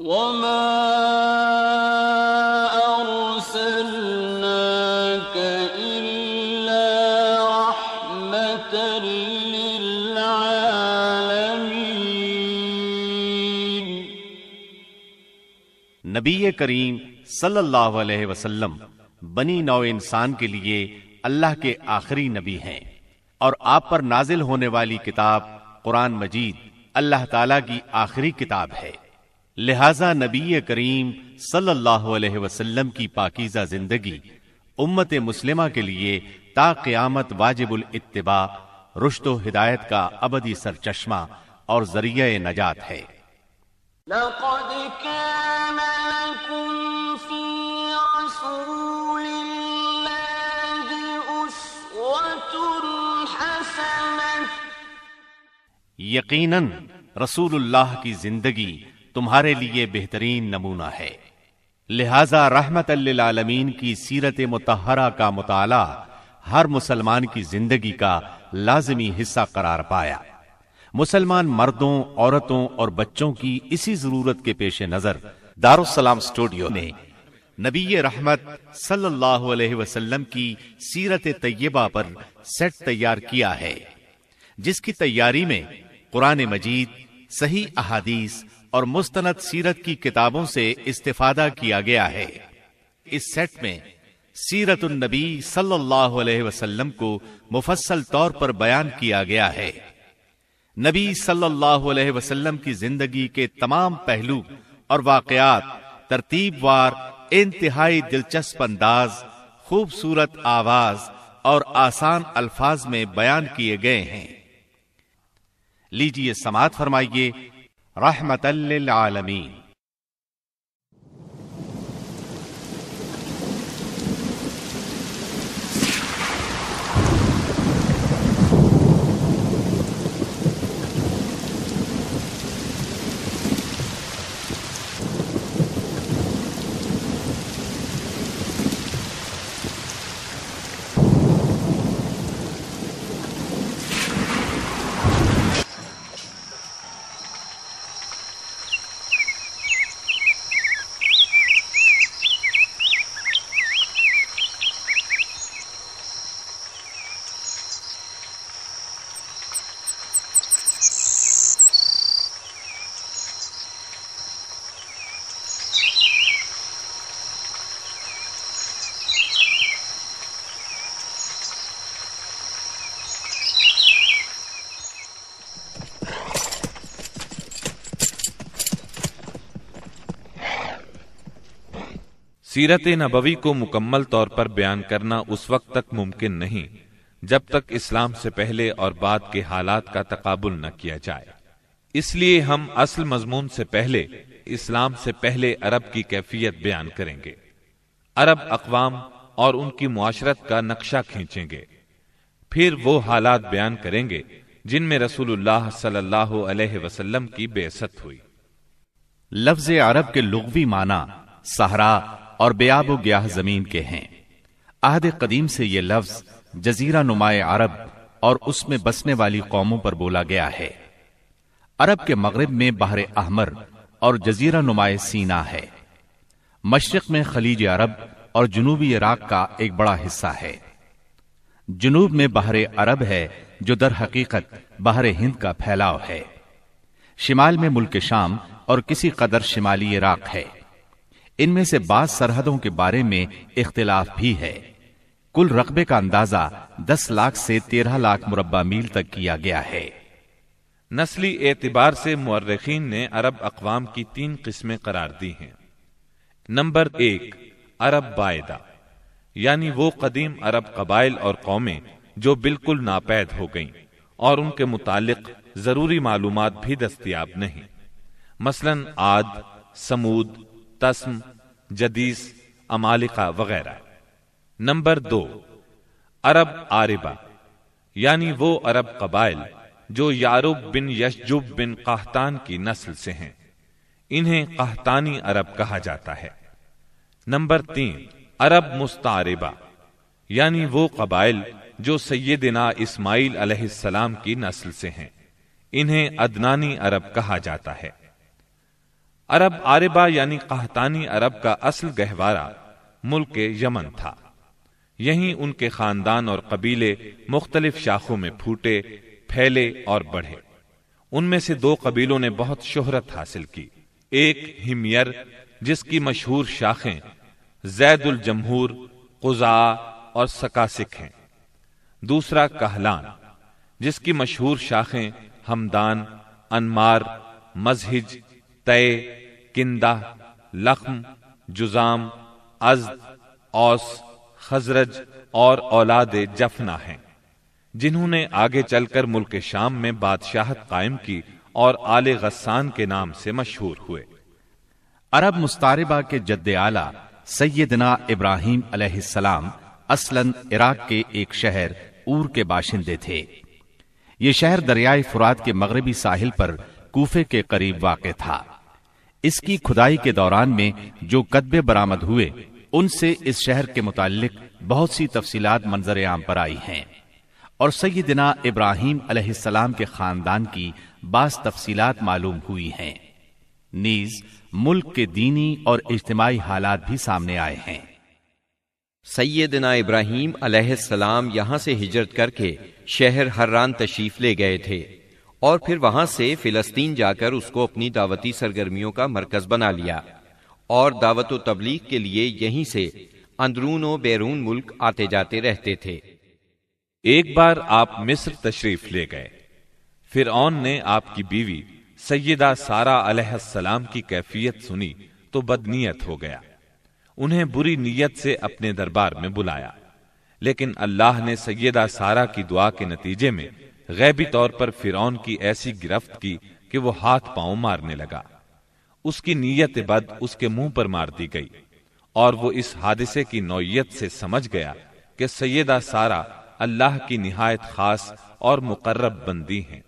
नबी करीम सल्लल्लाहु अलैहि वसल्लम बनी नौ इंसान के लिए अल्लाह के आखिरी नबी हैं और आप पर नाजिल होने वाली किताब कुरान मजीद अल्लाह ताला की आखिरी किताब है लिहाजा नबी करीम सल्लाम की पाकिजा जिंदगी उम्मत मुस्लिमा के लिए ता वाजिबुल इतबा रुश्त हिदायत का अबदी चश्मा और जरिया नजात है यकीनन रसूलुल्लाह की जिंदगी तुम्हारे लिए बेहतरीन नमूना है लिहाजा रहमत आलमीन की सीरत मतहरा का मुताला हर मुसलमान की जिंदगी का लाजमी हिस्सा करार पाया मुसलमान मर्दों औरतों और बच्चों की इसी जरूरत के पेश नजर दारुसलाम स्टूडियो ने नबी रहमत सल्लल्लाहु अलैहि वसल्लम की सीरत तय्यबा पर सेट तैयार किया है जिसकी तैयारी में कुरान मजीद सही अहादीस और मुस्तनद सीरत की किताबों से इस्तेफादा किया गया है इस सेट में सीरत नबी सल्लल्लाहु अलैहि वसल्लम को मुफस्सल तौर पर बयान किया गया है नबी सल्लल्लाहु अलैहि वसल्लम की जिंदगी के तमाम पहलू और वाकयात तरतीबवार इंतहाई दिलचस्प अंदाज खूबसूरत आवाज और आसान अल्फाज में बयान किए गए हैं लीजिए समात फरमाइए رحمة للعالمين सीरत नबवी को मुकम्मल तौर पर बयान करना उस वक्त तक मुमकिन नहीं जब तक इस्लाम से पहले और बाद के हालात का तकबुल न किया जाए इसलिए हम असल मजमून से पहले इस्लाम से पहले अरब की कैफियत बयान करेंगे अरब अकवाम और उनकी मुआशरत का नक्शा खींचेंगे फिर वो हालात बयान करेंगे जिनमें रसूलुल्लाह सल्लल्लाहु अलैहि वसल्लम की बेसत हुई लफ्ज अरब के लुगवी माना सहरा और बेआब गयाह जमीन के हैं आहद कदीम से ये लफ्ज जजीरा नुमाए अरब और उसमें बसने वाली कौमों पर बोला गया है अरब के मगरब में बहर अहमर और जजीरा नुमाए सीना है मशरक में खलीज अरब और जुनूबी इराक का एक बड़ा हिस्सा है जुनूब में बहर अरब है जो दर हकीकत बहर हिंद का फैलाव है शिमाल में मुल्क शाम और किसी कदर शिमाली इराक है इनमें से बाद सरहदों के बारे में इख्तिलाफ भी है कुल रकबे का अंदाजा दस लाख से तेरह लाख मुरबा मील तक किया गया है नस्ली एतबार से मर्रखीन ने अरब अकवाम की तीन किस्में करार दी हैं नंबर एक अरब बायदा यानी वो कदीम अरब कबाइल और कौमें जो बिल्कुल नापैद हो गईं और उनके मुतालिक जरूरी मालूम भी दस्तियाब नहीं मसलन आद समूद तस्म जदीस अमालिका वगैरह नंबर दो अरब आरिबा यानी वो अरब कबाइल जो यारुब बिन यशजुब बिन काहतान की नस्ल से हैं इन्हें काहतानी अरब कहा जाता है नंबर तीन अरब मुस्तारिबा यानी वो कबाइल जो सैदना इस्माइल अलैहिस्सलाम की नस्ल से हैं इन्हें अदनानी अरब कहा जाता है अरब आरबा यानी कहतानी अरब का असल गहवारा मुल्क यमन था यहीं उनके खानदान और कबीले मुख्तलिफ शाखों में फूटे फैले और बढ़े उनमें से दो कबीलों ने बहुत शोहरत हासिल की एक हिमयर जिसकी मशहूर शाखें जैदुल जमहूर कुजा और सकासिक हैं दूसरा कहलान जिसकी मशहूर शाखें हमदान अनमार मजहिज तय किंदा लखम जुजाम अज औस खजरज और औलाद जफना हैं जिन्होंने आगे चलकर मुल्क शाम में बादशाहत कायम की और आले गस्सान के नाम से मशहूर हुए अरब मुस्तारबा के जद्द आला सैदना इब्राहिम अलैहिस्सलाम असलन इराक के एक शहर ऊर के बाशिंदे थे ये शहर दरियाए फुरात के मगरबी साहिल पर कूफे के करीब वाक़ था इसकी खुदाई के दौरान में जो कदबे बरामद हुए उनसे इस शहर के मुतालिक बहुत सी तफसीत मंजर आम पर आई हैं और सैदिना इब्राहिम अलैहिस्सलाम के खानदान की बास तफसीत मालूम हुई हैं नीज मुल्क के दीनी और इज्तमाही हालात भी सामने आए हैं सैदना इब्राहिम अलैहिस्सलाम यहां से हिजरत करके शहर हर्रान तशीफ ले गए थे और फिर वहां से फिलस्तीन जाकर उसको अपनी दावती सरगर्मियों का मरकज बना लिया और दावत तबलीग के लिए यहीं से अंदरून बैरून मुल्क आते जाते रहते थे एक बार आप मिस्र तशरीफ ले गए फिर ऑन ने आपकी बीवी सैदा सारा अलैहिस्सलाम की कैफियत सुनी तो बदनीयत हो गया उन्हें बुरी नीयत से अपने दरबार में बुलाया लेकिन अल्लाह ने सैयदा सारा की दुआ के नतीजे में गैबी तौर पर फिरौन की ऐसी गिरफ्त की कि वो हाथ पांव मारने लगा उसकी नीयत बद उसके मुंह पर मार दी गई और वो इस हादसे की नौयत से समझ गया कि सैदा सारा अल्लाह की नहायत खास और मुकर्रब बंदी हैं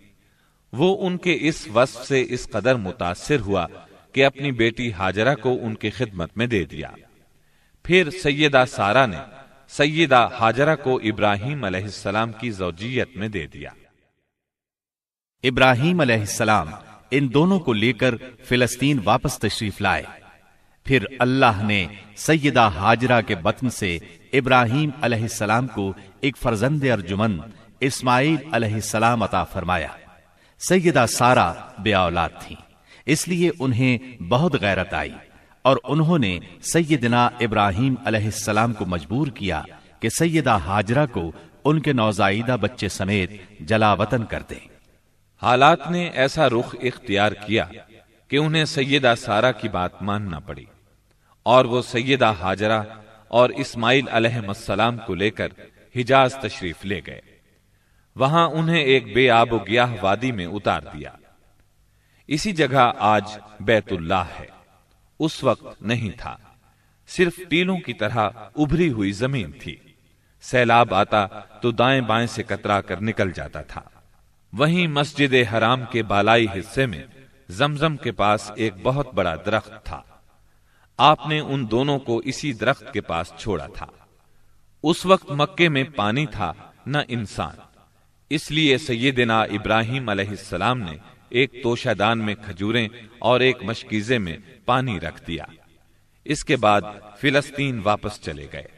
वो उनके इस वस्फ से इस कदर मुतासर हुआ कि अपनी बेटी हाजरा को उनकी खिदमत में दे दिया फिर सैदा सारा ने सैदा हाजरा को इब्राहिम की जोजियत में दे दिया इब्राहिम अलैहिस्सलाम इन दोनों को लेकर फिलिस्तीन वापस तशरीफ लाए फिर अल्लाह ने सैयदा हाजरा के बतन से इब्राहिम अलैहिस्सलाम को एक फर्जंद अर्जुमन इस्माइल अलैहिस्सलाम अता फरमाया सैयदा सारा बेऔलाद थी इसलिए उन्हें बहुत गैरत आई और उन्होंने सैयदना इब्राहिम अलैहिस्सलाम को मजबूर किया कि सैयदा हाजरा को उनके नौजाइदा बच्चे समेत जलावतन कर दें हालात ने ऐसा रुख इख्तियार किया कि उन्हें सैयदा सारा की बात मानना पड़ी और वो सैयदा हाजरा और इस्माइल अलहमसलाम को लेकर हिजाज तशरीफ ले गए वहां उन्हें एक बेआब गयाह वादी में उतार दिया इसी जगह आज बैतुल्लाह है उस वक्त नहीं था सिर्फ टीलों की तरह उभरी हुई जमीन थी सैलाब आता तो दाएं बाएं से कतरा कर निकल जाता था वहीं मस्जिद हराम के बालाई हिस्से में जमजम के पास एक बहुत बड़ा दरख्त था आपने उन दोनों को इसी दरख्त के पास छोड़ा था उस वक्त मक्के में पानी था न इंसान इसलिए सैदिना इब्राहिम अलैहिस्सलाम ने एक तोशादान में खजूरें और एक मशकीजे में पानी रख दिया इसके बाद फिलस्तीन वापस चले गए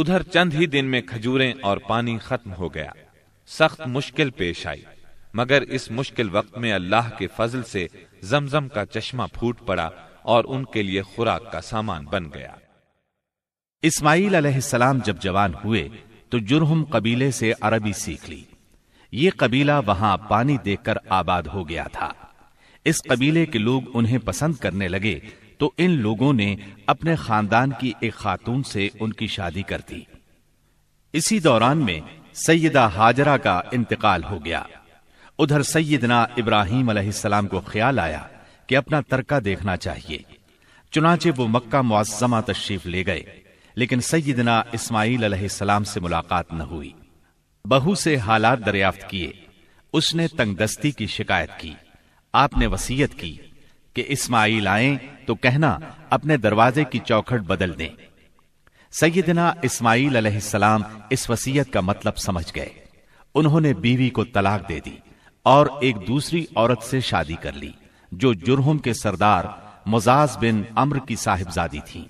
उधर चंद ही दिन में खजूरें और पानी खत्म हो गया सख्त मुश्किल पेश आई मगर इस मुश्किल वक्त में अल्लाह के फजल से जमजम का चश्मा फूट पड़ा और उनके लिए खुराक का सामान बन गया इस्माईल अलैहिस्सलाम जब जवान हुए तो जुरहुम कबीले से अरबी सीख ली ये कबीला वहां पानी देखकर आबाद हो गया था इस कबीले के लोग उन्हें पसंद करने लगे तो इन लोगों ने अपने खानदान की एक खातून से उनकी शादी कर दी इसी दौरान में सैदा हाजरा का इंतकाल हो गया उधर सैदना इब्राहिम सलाम को ख्याल आया कि अपना तरका देखना चाहिए चुनाचे वो मक्का मुआजमा तशरीफ ले गए लेकिन सैदना इस्माईल सलाम से मुलाकात न हुई बहू से हालात दरियाफ्त किए उसने तंगदस्ती की शिकायत की आपने वसीयत की कि इस्माईल आए तो कहना अपने दरवाजे की चौखट बदल दें सैदना इस्माईल सलाम इस वसीयत का मतलब समझ गए उन्होंने बीवी को तलाक दे दी और एक दूसरी औरत से शादी कर ली जो जुरहुम के सरदार मुजाज बिन अम्र की साहिबजादी थी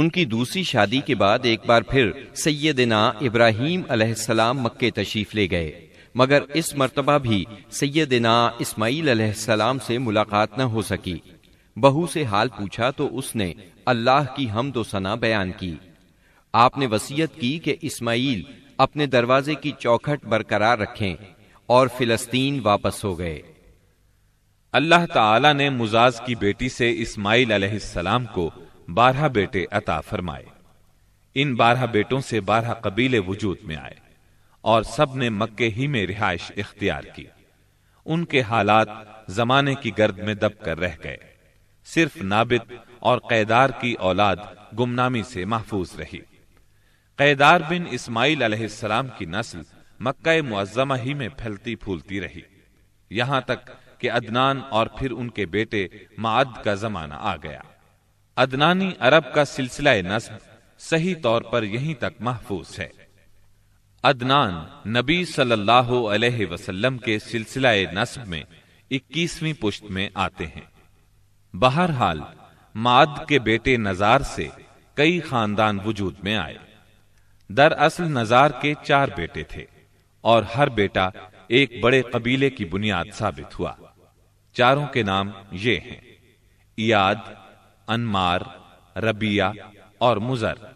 उनकी दूसरी शादी के बाद एक बार फिर सैदना इब्राहिम अलैहिस्सलाम मक्के तशीफ ले गए मगर इस मरतबा भी सैदिना इस्माईल अलैहिस्सलाम से मुलाकात न हो सकी बहू से हाल पूछा तो उसने अल्लाह की हम दो सना बयान की आपने वसीयत की कि इस्माइल अपने दरवाजे की चौखट बरकरार रखें और फिलस्तीन वापस हो गए अल्लाह ताला ने मुजाज की बेटी से इस्माइल अलैहिस्सलाम को बारह बेटे अता फरमाए इन बारह बेटों से बारह कबीले वजूद में आए और सब ने मक्के ही में रिहाइश इख्तियार की उनके हालात जमाने की गर्द में दबकर रह गए सिर्फ नाबिद और कैदार की औलाद गुमनामी से महफूज रही कैदार बिन इस्माइल अलैहिस्सलाम की नस्ल मक्का मुआजमा ही में फैलती फूलती रही यहां तक कि अदनान और फिर उनके बेटे माद का जमाना आ गया अदनानी अरब का सिलसिला नस्ब सही तौर पर यहीं तक महफूज है अदनान नबी सल्लल्लाहु अलैहि वसल्लम के सिलसिला नस्ब में इक्कीसवीं पुश्त में आते हैं बहरहाल माद के बेटे नजार से कई खानदान वजूद में आए दरअसल नजार के चार बेटे थे और हर बेटा एक बड़े कबीले की बुनियाद साबित हुआ चारों के नाम ये हैं इयाद अनमार रबिया और मुजर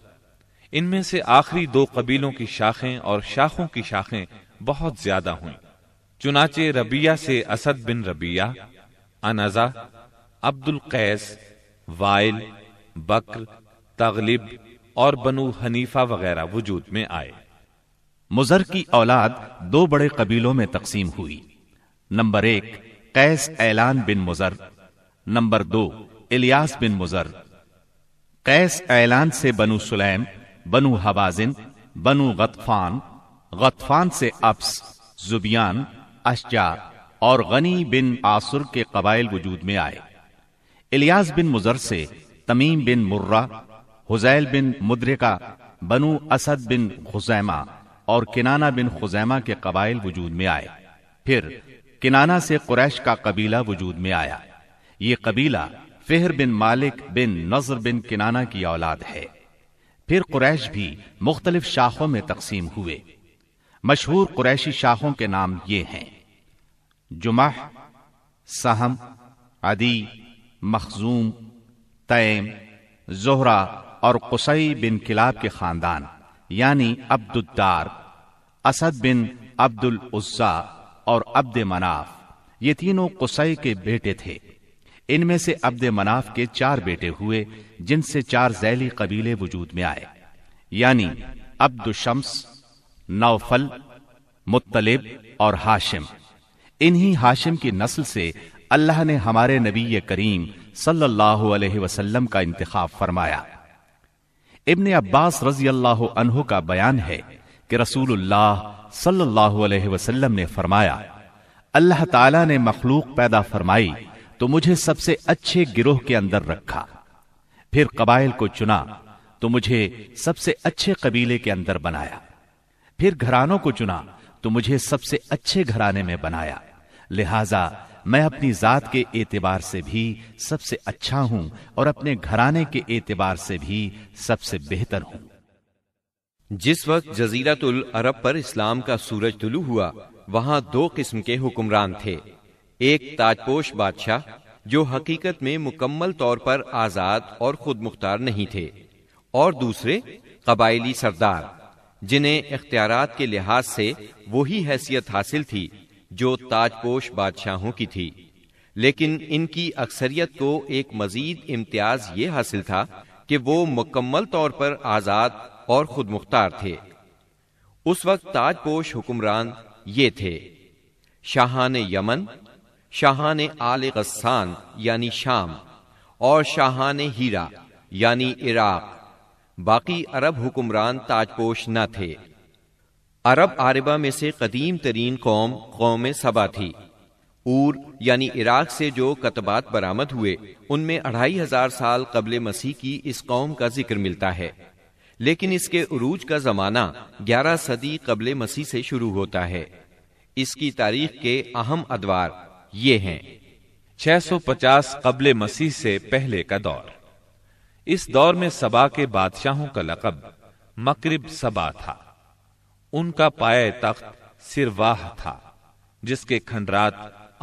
इनमें से आखिरी दो कबीलों की शाखें और शाखों की शाखें बहुत ज्यादा हुईं। चुनाचे रबिया से Asad bin Rabia Anza Abdul Qais Wail Bakr Taghlib और बनु हनीफा वगैरह वजूद में आए मुजर की औलाद दो बड़े कबीलों में तकसीम हुई नंबर एक कैस ऐलान बिन मुजर नंबर दो इलियास बिन मुजर कैस ऐलान से बनु सुलैम बनु हवाजिन बनु गतफान गतफान से अब्स जुबियान अशजा और गनी बिन आसुर के कबाइल वजूद में आए इलियास बिन मुजर से तमीम बिन मुर्रा हुजैल बिन मुद्रिका बनु असद बिन खुजैमा और किनाना बिन खुजैमा के कबाइल वजूद में आए फिर किनाना से कुरैश का कबीला वजूद में आया ये कबीला फेहर बिन मालिक बिन नजर बिन किनाना की औलाद है फिर कुरैश भी मुख्तलिफ शाखों में तकसीम हुए मशहूर कुरैशी शाखों के नाम ये हैं जुमाह सहम अदी मखजूम तैम जोहरा और कुसई बिन किलाब के खानदान यानी अब्दुद्दार असद बिन अब्दुल उज्जा और अब्द मनाफ ये तीनों कुसई के बेटे थे इनमें से अब्द मनाफ के चार बेटे हुए जिनसे चार जैली कबीले वजूद में आए यानी अब्दुल शम्स नौफल मुत्तलिब और हाशिम इन्हीं हाशिम की नस्ल से अल्लाह ने हमारे नबी करीम सल्लल्लाहु अलैहि वसल्लम का इंतखा फरमाया इब्ने अब्बास रजी अल्लाह अनहु का बयान है कि रसूलुल्लाह सल्लल्लाहु अलैहि वसल्लम ने फरमाया अल्लाह ताला ने मखलूक पैदा फरमाई तो मुझे सबसे अच्छे गिरोह के अंदर रखा फिर कबाइल को चुना तो मुझे सबसे अच्छे कबीले के अंदर बनाया फिर घरानों को चुना तो मुझे सबसे अच्छे घराने में बनाया लिहाजा मैं अपनी ज़ात के एतबार से भी सबसे अच्छा हूँ और अपने घराने के एतबार से भी सबसे बेहतर हूँ जिस वक्त जजीरतुल अरब पर इस्लाम का सूरज तुलू हुआ वहाँ दो किस्म के हुक्मरान थे एक ताजपोश बादशाह जो हकीकत में मुकम्मल तौर पर आज़ाद और खुद मुख्तार नहीं थे और दूसरे कबायली सरदार जिन्हें इख्तियार के लिहाज से वही हैसियत हासिल थी जो ताजपोश बादशाहों की थी लेकिन इनकी अक्सरियत को एक मजीद इम्तियाज ये हासिल था कि वो मुकम्मल तौर पर आज़ाद और खुद मुख्तार थे उस वक्त ताजपोश हुक्मरान ये थे शाहान यमन शाहान आल गस्सान यानी शाम और शाहान हीरा यानी इराक बाकी अरब हुक्मरान ताजपोश न थे अरब आरबा में से कदीम तरीन कौम कौम सबा थी ऊर यानी इराक से जो कतबात बरामद हुए उनमें अढ़ाई हजार साल कबल मसीह की इस कौम का जिक्र मिलता है लेकिन इसके उरूज का जमाना ग्यारह सदी कबल मसीह से शुरू होता है इसकी तारीख के अहम अदवार ये हैं 650 कबल मसीह से पहले का दौर इस दौर में सबा के बादशाहों का लकब मकरब सबा था उनका पाए तख्त सिरवाह था जिसके खंडरात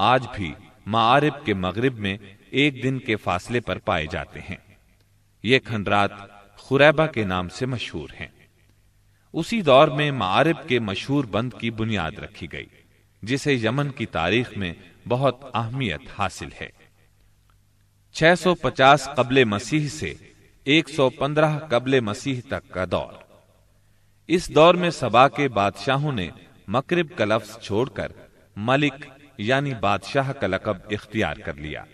आज भी मारिब के मगरिब में एक दिन के फासले पर पाए जाते हैं ये खंडरात खुरैबा के नाम से मशहूर हैं उसी दौर में मारिब के मशहूर बंद की बुनियाद रखी गई जिसे यमन की तारीख में बहुत अहमियत हासिल है 650 कबले मसीह से 115 कबल मसीह तक का दौर इस दौर में सबा के बादशाहों ने मकरब का लफ्ज छोड़कर मलिक यानी बादशाह का लकब इख्तियार कर लिया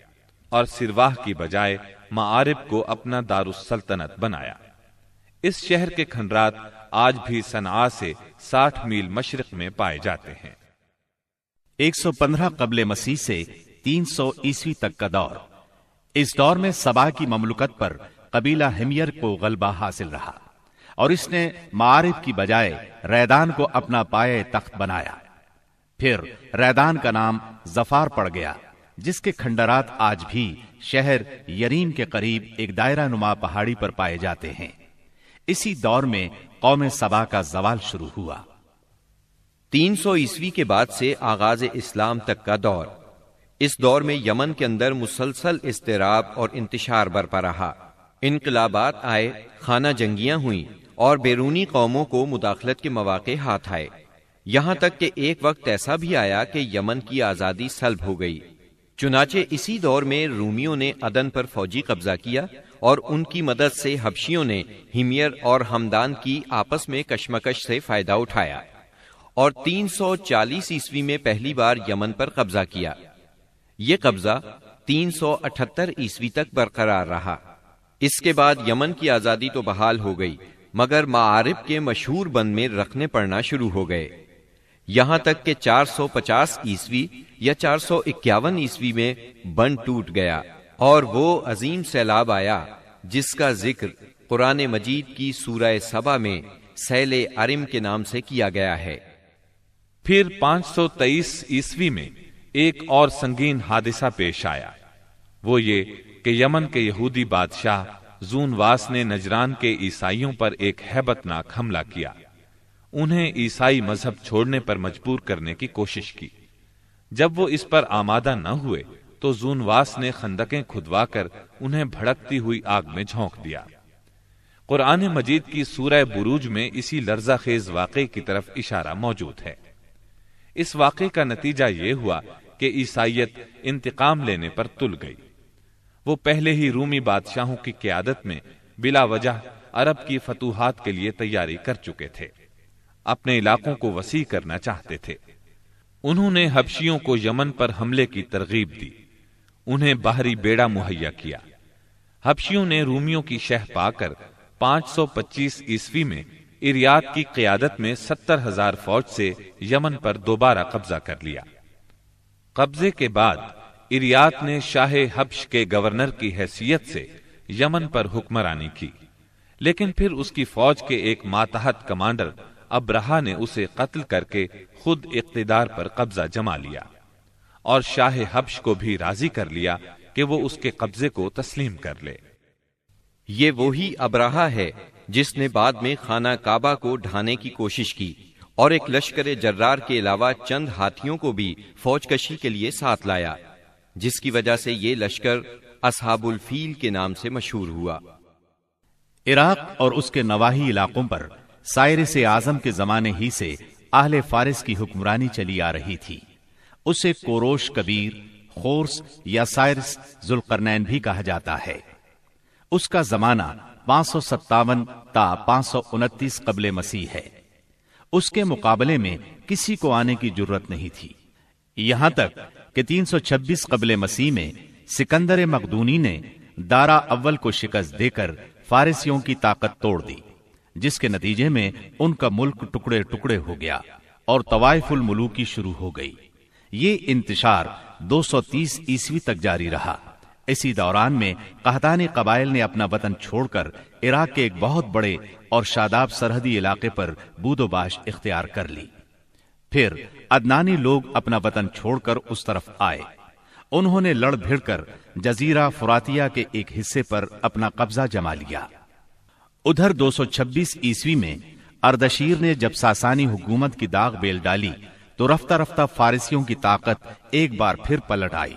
और सिरवाह की बजाय मारिब को अपना दारुसल्तनत बनाया इस शहर के खंडरात आज भी सना से 60 मील मशरक में पाए जाते हैं 115 कबल मसीह से 300 ईस्वी तक का दौर इस दौर में सबा की ममलुकत पर कबीला हिमियर को गलबा हासिल रहा और इसने मारिफ की बजाय रैदान को अपना पाए तख्त बनाया फिर रैदान का नाम जफार पड़ गया जिसके खंडरात आज भी शहर यरीम के करीब एक दायरा नुमा पहाड़ी पर पाए जाते हैं इसी दौर में कौम सबा का जवाल शुरू हुआ 300 ईस्वी के बाद से आगाज इस्लाम तक का दौर इस दौर में यमन के अंदर मुसलसल इसतराब और इंतशार बरपा रहा इनकलाबात आए खाना जंगियां हुई और बैरूनी कौमों को मुदाखलत के मौके हाथ आए यहाँ तक कि एक वक्त ऐसा भी आया कि यमन की आज़ादी सलब हो गई चुनाचे इसी दौर में रूमियों ने अदन पर फौजी कब्जा किया और उनकी मदद से हबशियों ने हिमियर और हमदान की आपस में कशमकश से फायदा उठाया और 340 ईस्वी में पहली बार यमन पर कब्जा किया ये कब्जा 378 ईस्वी तक बरकरार रहा इसके बाद यमन की आजादी तो बहाल हो गई मगर मारिब के मशहूर बंद में रखने पड़ना शुरू हो गए यहाँ तक के 450 ईस्वी या चार सौ इक्यावन ईस्वी में बन टूट गया और वो अजीम सैलाब आया जिसका जिक्र कुरान मजीद की सूरह सबा में सैल अरिम के नाम से किया गया है फिर 523 ईस्वी में एक और संगीन हादिसा पेश आया वो ये कि यमन के यहूदी बादशाह जूनवास ने नजरान के ईसाइयों पर एक हैबतनाक हमला किया उन्हें ईसाई मजहब छोड़ने पर मजबूर करने की कोशिश की जब वो इस पर आमादा न हुए तो जूनवास ने खंदकें खुदवाकर उन्हें भड़कती हुई आग में झोंक दिया कुरान मजीद की सूरह बुरूज में इसी लर्जा खेज वाक़े की तरफ इशारा मौजूद है इस वाक़े का नतीजा ये हुआ कि ईसाइत इंतकाम लेने पर तुल गई वो पहले ही रूमी बादशाहों की क्यादत में बिला वजह अरब की फतूहत के लिए तैयारी कर चुके थे अपने इलाकों को वसी करना चाहते थे उन्होंने हबशियों को यमन पर हमले की तरगीब दी उन्हें बाहरी बेड़ा मुहैया किया हबशियों ने रूमियों की शह पाकर 525 ईस्वी में इरियात की क्यादत में सत्तर हजार फौज से यमन पर दोबारा कब्जा कर लिया कब्जे के बाद इरियात ने शाह हब्श के गवर्नर की हैसियत से यमन पर हुक्मरानी की लेकिन फिर उसकी फौज के एक मातहत कमांडर अब्रहा ने उसे कत्ल करके खुद इकतदार पर कब्जा जमा लिया और शाह हब्श को भी राजी कर लिया कि वो उसके कब्जे को तस्लीम कर ले ये वही अब्रहा है जिसने बाद में खाना काबा को ढाने की कोशिश की और एक लश्कर जर्रार के अलावा चंद हाथियों को भी फौजकशी के लिए साथ लाया जिसकी वजह से ये लश्कर असहाबुल फील के नाम से मशहूर हुआ इराक और उसके नवाही इलाकों पर सायर से आजम के जमाने ही से आहले फारिस की हुक्मरानी चली आ रही थी उसे कोरोश कबीर खोर्स या सायरस जुलकरनैन भी कहा जाता है उसका जमाना पांच सौ सत्तावन ता पांच सौ उनतीस कबल मसीह है उसके मुकाबले में किसी को आने की जरूरत नहीं थी यहाँ तक कि 326 कबल मसीह में सिकंदर मखदूनी ने दारा अव्वल को शिकस्त देकर फारसियों की ताकत तोड़ दी जिसके नतीजे में उनका मुल्क टुकड़े टुकड़े हो गया और तवायफुल मलूकी शुरू हो गई ये इंतशार 230 ईस्वी तक जारी रहा इसी दौरान में कहतानी कबाइल ने अपना वतन छोड़कर इराक के एक बहुत बड़े और शादाब सरहदी इलाके पर बूदोबाश इख्तियार कर ली फिर अदनानी लोग अपना वतन छोड़कर उस तरफ आए उन्होंने लड़ भिड़ कर जजीरा फुरातिया के एक हिस्से पर अपना कब्जा जमा लिया उधर 226 ईस्वी में अर्दशीर ने जब सासानी हुकूमत की दाग बेल डाली तो रफ्ता रफ्ता फारसियों की ताकत एक बार फिर पलट आई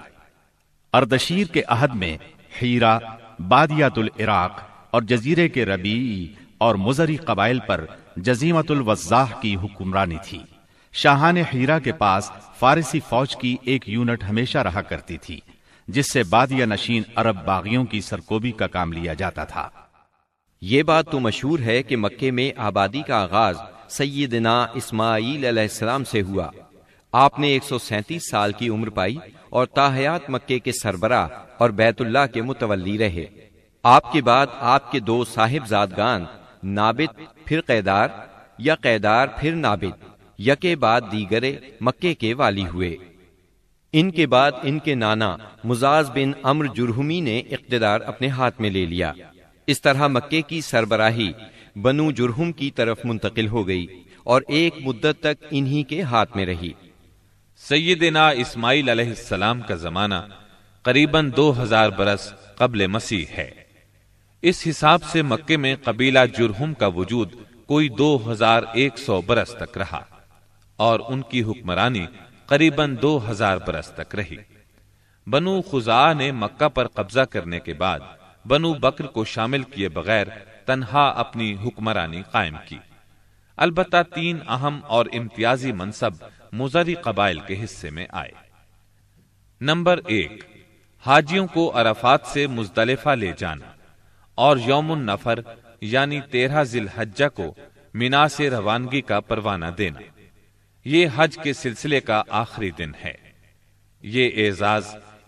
अर्दशीर के अहद में हीरा बादियातुल इराक और जजीरे के रबी और मुजरी कबाइल पर जजीमतुल वज़ाह की हुक्मरानी थी शाहान हीरा के पास फारसी फौज की एक यूनिट हमेशा रहा करती थी जिससे बादिया नशीन अरब बागियों की सरकोबी का काम लिया जाता था ये बात तो मशहूर है कि मक्के में आबादी का आगाज सैदना इस्माईल से हुआ आपने 137 साल की उम्र पाई और ताहयात मक्के के सरबरा और बैतुल्ला के मुतवली रहे आपके बाद आपके दो साहिबजादगान नाबिद फिर कैदार या कैदार फिर नाबिद यके बाद दीगरे मक्के के वाली हुए इनके बाद इनके नाना मुजाज बिन अम्र जुरहुमी ने इकतदार अपने हाथ में ले लिया इस तरह मक्के की सरबराही बनु जुरहुम की तरफ मुंतकिल हो गई और एक मुद्दत तक इन्हीं के हाथ में रही सैदना इसमाइल अलैहिस्सलाम का जमाना करीबन 2000 बरस कबल मसीह है इस हिसाब से मक्के में कबीला जुरहुम का वजूद कोई 2100 बरस तक रहा और उनकी हुक्मरानी करीबन दो हजार बरस तक रही बनु खुजा ने मक्का पर कब्जा करने के बाद बनु बकर को शामिल किए बगैर तनहा अपनी हुक्मरानी कायम की अलबत् तीन अहम और इम्तियाजी मनसब मुजरी कबाइल के हिस्से में आए नंबर एक हाजियों को अरफात से मुजदलिफा ले जाना और यौम नफर यानी तेरह जिल हज्जा को मीना से रवानगी का परवाना देना ये हज के सिलसिले का आखिरी दिन है ये एजाज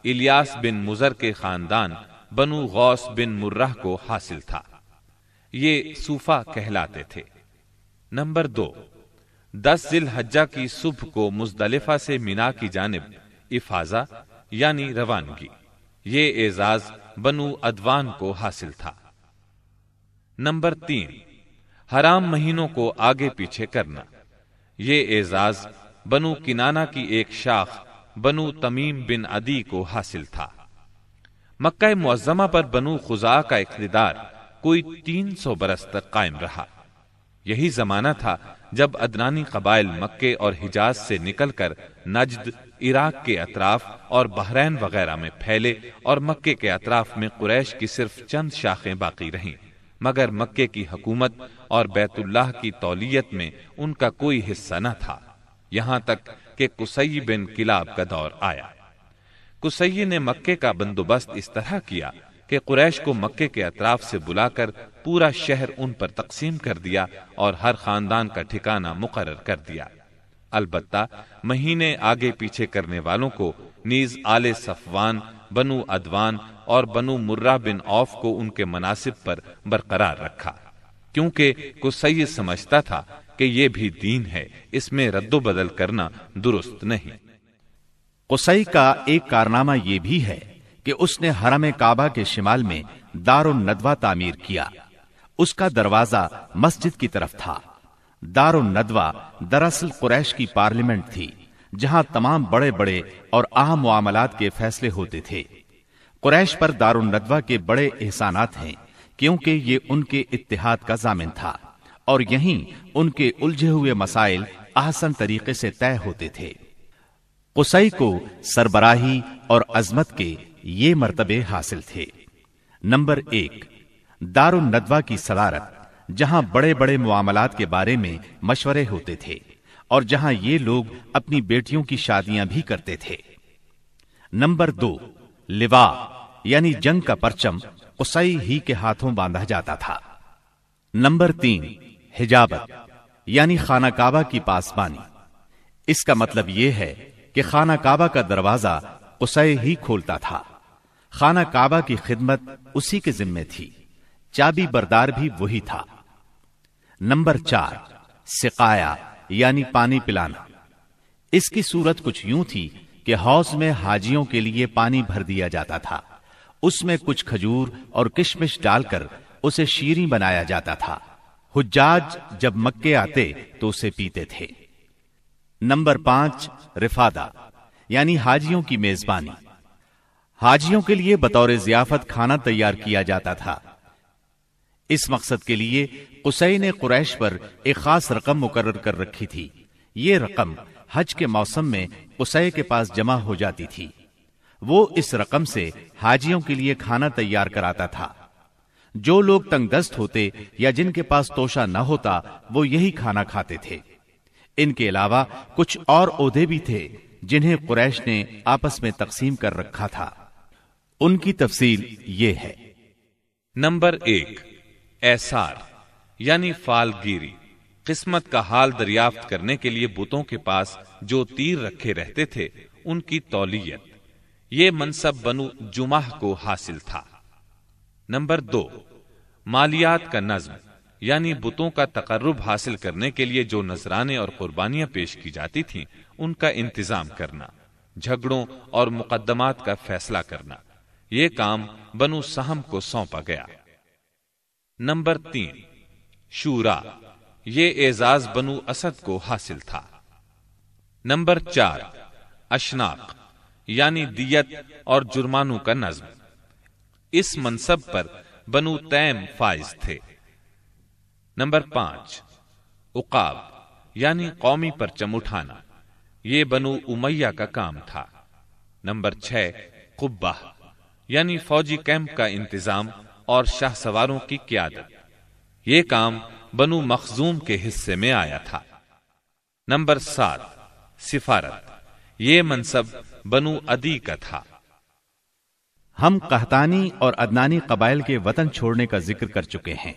इलियास बिन मुजर के खानदान बनु गौस बिन मुर्रह को हासिल था ये सूफा कहलाते थे नंबर दो दस जिल हज्जा की सुबह को मुजदलिफा से मीना की जानब इफाजा यानी रवानगी ये एजाज बनु अदवान को हासिल था नंबर तीन हराम महीनों को आगे पीछे करना ये एजाज बनु किनाना की एक शाख बनु तमीम बिन अदी को हासिल था मक्का मुआजमा पर बनु खुजा का इकतदार कोई तीन सौ बरस तक कायम रहा यही जमाना था जब अदनानी कबाइल मक्के और हिजाज से निकलकर नजद इराक के अतराफ और बहरैन वगैरह में फैले और मक्के के अतराफ में कुरैश की सिर्फ चंद शाखें बाकी रहीं मगर मक्के की हकूमत और बैतुल्लाह की तौलीयत में उनका कोई हिस्सा न था यहां तक कि कुसई बिन किलाब का दौर आया कुसई ने मक्के का बंदोबस्त इस तरह किया कि कुरैश को मक्के के अतराफ से बुलाकर पूरा शहर उन पर तकसीम कर दिया और हर खानदान का ठिकाना मुकर कर दिया अलबत् महीने आगे पीछे करने वालों को नीज आले सफवान बनु अदवान और बनु मुर्रा बिन औफ को उनके मनासिब पर बरकरार रखा क्योंकि कुसई समझता था कि ये भी दीन है इसमें रद्दो बदल करना दुरुस्त नहीं कुसई का एक कारनामा यह भी है कि उसने हरम काबा के शिमाल में दारुल नदवा तामीर किया उसका दरवाजा मस्जिद की तरफ था दारुल नदवा दरअसल कुरैश की पार्लियामेंट थी जहां तमाम बड़े बड़े और अहम मामलात के फैसले होते थे कुरैश पर दारुल नदवा के बड़े एहसानात हैं क्योंकि ये उनके इतिहाद का जामिन था और यहीं उनके उलझे हुए मसाइल आसन तरीके से तय होते थे कुसई को सरबराही और अजमत के ये मर्तबे हासिल थे नंबर एक दारुल नदवा की सदारत जहां बड़े बड़े मामलात के बारे में मशवरे होते थे और जहां ये लोग अपनी बेटियों की शादियां भी करते थे नंबर दो लिवा यानी जंग का परचम उसई ही के हाथों बांधा जाता था नंबर तीन हिजाबत यानी खाना काबा की पासबानी इसका मतलब यह है कि खाना काबा का दरवाजा उसे ही खोलता था खाना काबा की खिदमत उसी के जिम्मे थी चाबी बरदार भी वही था नंबर चार सिकाया यानी पानी पिलाना इसकी सूरत कुछ यूं थी कि हौज में हाजियों के लिए पानी भर दिया जाता था उसमें कुछ खजूर और किशमिश डालकर उसे शीरी बनाया जाता था हुज्जाज जब मक्के आते तो उसे पीते थे नंबर पांच रिफादा यानी हाजियों की मेजबानी हाजियों के लिए बतौर जियाफत खाना तैयार किया जाता था इस मकसद के लिए कुसई ने कुरैश पर एक खास रकम मुकर कर रखी थी ये रकम हज के मौसम में उसे के पास जमा हो जाती थी वो इस रकम से हाजियों के लिए खाना तैयार कराता था जो लोग तंगदस्त होते या जिनके पास तोशा न होता वो यही खाना खाते थे इनके अलावा कुछ और औदे भी थे जिन्हें कुरैश ने आपस में तकसीम कर रखा था उनकी तफसील ये है नंबर एक एसार यानी फालगिरी किस्मत का हाल दरियाफ्त करने के लिए बुतों के पास जो तीर रखे रहते थे उनकी तौलियत ये मनसब बनु जुमाह को हासिल था नंबर दो मालियात का नज्म यानी बुतों का तकर्रब हासिल करने के लिए जो नजराने और कुर्बानियां पेश की जाती थीं, उनका इंतजाम करना झगड़ों और मुकदमात का फैसला करना ये काम बनु साहम को सौंपा गया नंबर तीन शूरा ये एजाज बनु असद को हासिल था नंबर चार अशनाक यानी दियत और जुर्मानों का नज्म इस मनसब पर बनु तैम फाइज थे नंबर पांच उकाब यानी कौमी परचम उठाना ये बनु उमैया का काम था नंबर छह कुब्बा यानी फौजी कैंप का इंतजाम और शाह सवारों की क्यादत ये काम बनु मखजूम के हिस्से में आया था नंबर सात सिफारत ये मनसब बनु अदी का था हम कहतानी और अदनानी कबाइल के वतन छोड़ने का जिक्र कर चुके हैं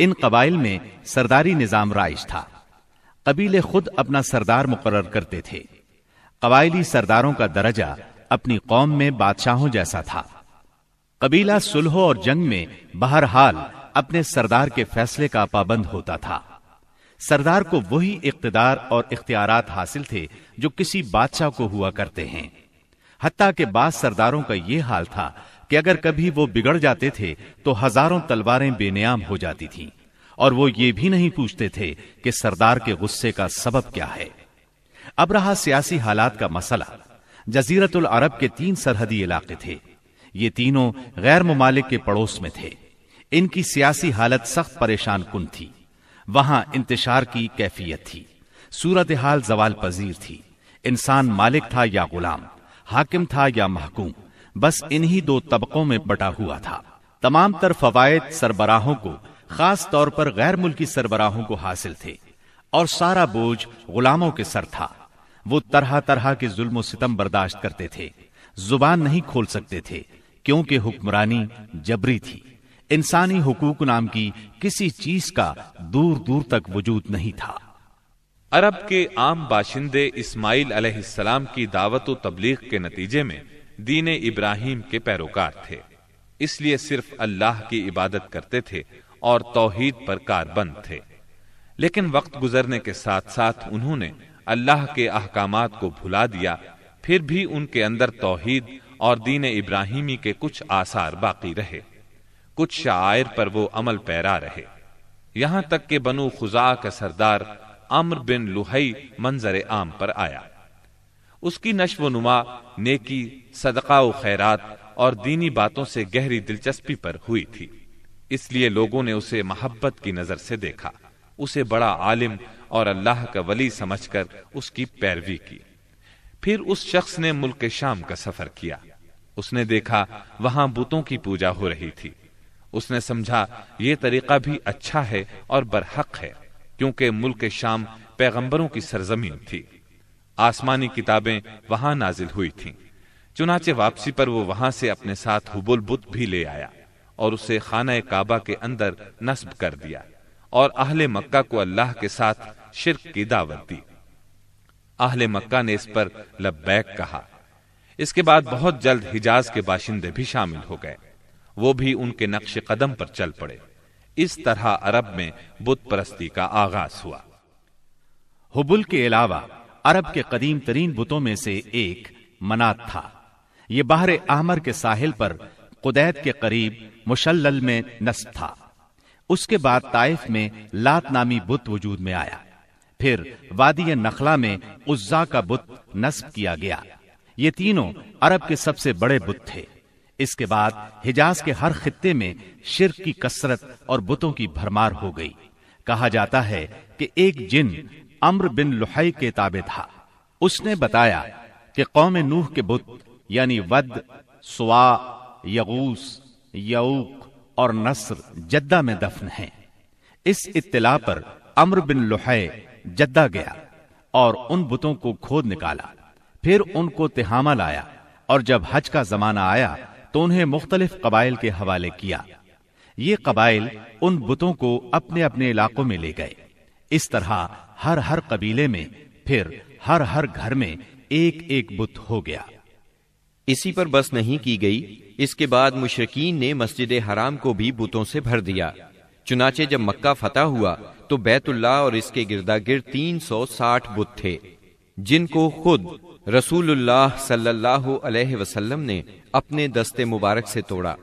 इन कबाइल में सरदारी निजाम राइज था कबीले खुद अपना सरदार मुकर करते थे कबायली सरदारों का दर्जा अपनी कौम में बादशाहों जैसा था कबीला सुलह और जंग में बहरहाल अपने सरदार के फैसले का पाबंद होता था सरदार को वही इकतदार और इख्तियारात हासिल थे जो किसी बादशाह को हुआ करते हैं हत्या के बाद सरदारों का यह हाल था कि अगर कभी वो बिगड़ जाते थे तो हजारों तलवारें बेनियाम हो जाती थीं और वो ये भी नहीं पूछते थे कि सरदार के गुस्से का सबब क्या है अब रहा सियासी हालात का मसला जजीरतुल अरब के तीन सरहदी इलाके थे ये तीनों गैर ममालिक के पड़ोस में थे इनकी सियासी हालत सख्त परेशान कुन थी वहां इंतशार की कैफियत थी सूरत हाल जवाल पजीर थी इंसान मालिक था या गुलाम हाकिम था या महकूम बस इन्हीं दो तबकों में बटा हुआ था तमाम तर फवायद सरबराहों को खास तौर पर गैर मुल्की सरबराहों को हासिल थे और सारा बोझ गुलामों के सर था वो तरह तरह के जुल्म सितम बर्दाश्त करते थे जुबान नहीं खोल सकते थे क्योंकि हुक्मरानी जबरी थी इंसानी हुकूक नाम की किसी चीज का दूर दूर तक वजूद नहीं था अरब के आम बाशिंदे इस्माइल अलैहिस्सलाम की दावत तबलीग के नतीजे में दीन इब्राहिम के पैरोकार थे इसलिए सिर्फ अल्लाह की इबादत करते थे और तौहीद पर कारबंद थे लेकिन वक्त गुजरने के साथ साथ उन्होंने अल्लाह के अहकाम को भुला दिया फिर भी उनके अंदर तौहीद और दीन इब्राहिमी के कुछ आसार बाकी रहे कुछ शायर पर वो अमल पैरा रहे यहां तक के बनु खुजा का सरदार अम्र बिन लुहई मंजर आम पर आया उसकी नश्व नुमा नेकी सदका खैरात और दीनी बातों से गहरी दिलचस्पी पर हुई थी इसलिए लोगों ने उसे मोहब्बत की नजर से देखा उसे बड़ा आलिम और अल्लाह का वली समझकर उसकी पैरवी की फिर उस शख्स ने मुल्क शाम का सफर किया उसने देखा वहां बुतों की पूजा हो रही थी उसने समझा ये तरीका भी अच्छा है और बरहक है क्योंकि मुल्क शाम पैगंबरों की सरजमीन थी आसमानी किताबें वहां नाजिल हुई थीं। चुनाचे वापसी पर वो वहां से अपने साथ हुबुल बुत भी ले आया और उसे खाना काबा के अंदर नस्ब कर दिया और अहले मक्का को अल्लाह के साथ शिरक की दावत दी अहले मक्का ने इस पर लब्बैक कहा इसके बाद बहुत जल्द हिजाज के बाशिंदे भी शामिल हो गए वो भी उनके नक्श कदम पर चल पड़े इस तरह अरब में बुत परस्ती का आगाज हुआ हुबुल के अलावा अरब के कदीम तरीन बुतों में से एक मनात था यह बाहर आमर के साहिल पर कुदैत के करीब मुशल्लल में नस्ब था उसके बाद ताइफ में लात नामी बुत वजूद में आया फिर वादी नखला में उज्जा का बुत नस्ब किया गया ये तीनों अरब के सबसे बड़े बुत थे इसके बाद हिजाज के हर खत्ते में शिर की कसरत और बुतों की भरमार हो गई कहा जाता है कि एक जिन अम्र बिन लुहाई के ताबे था उसने बताया कि कौम नूह के बुत यानी वद सुआ यगूस यऊक और नस्र जद्दा में दफन हैं। इस इत्तला पर अम्र बिन लुहाई जद्दा गया और उन बुतों को खोद निकाला फिर उनको तिहामा लाया और जब हज का जमाना आया तो उन्हें मुख्तलिफ कबाइल के हवाले किया ये कबाइल उन बुतों को अपने अपने इलाकों में ले गए इस तरह हर हर कबीले में फिर हर हर घर में एक एक बुत हो गया इसी पर बस नहीं की गई इसके बाद मुशरकिन ने मस्जिद हराम को भी बुतों से भर दिया चुनाचे जब मक्का फतह हुआ तो बैतुल्ला और इसके गिरदा सौ साठ बुत थे जिनको खुद रसूलुल्लाह सल्लल्लाहु अलैहि वसल्लम ने अपने दस्ते मुबारक से तोड़ा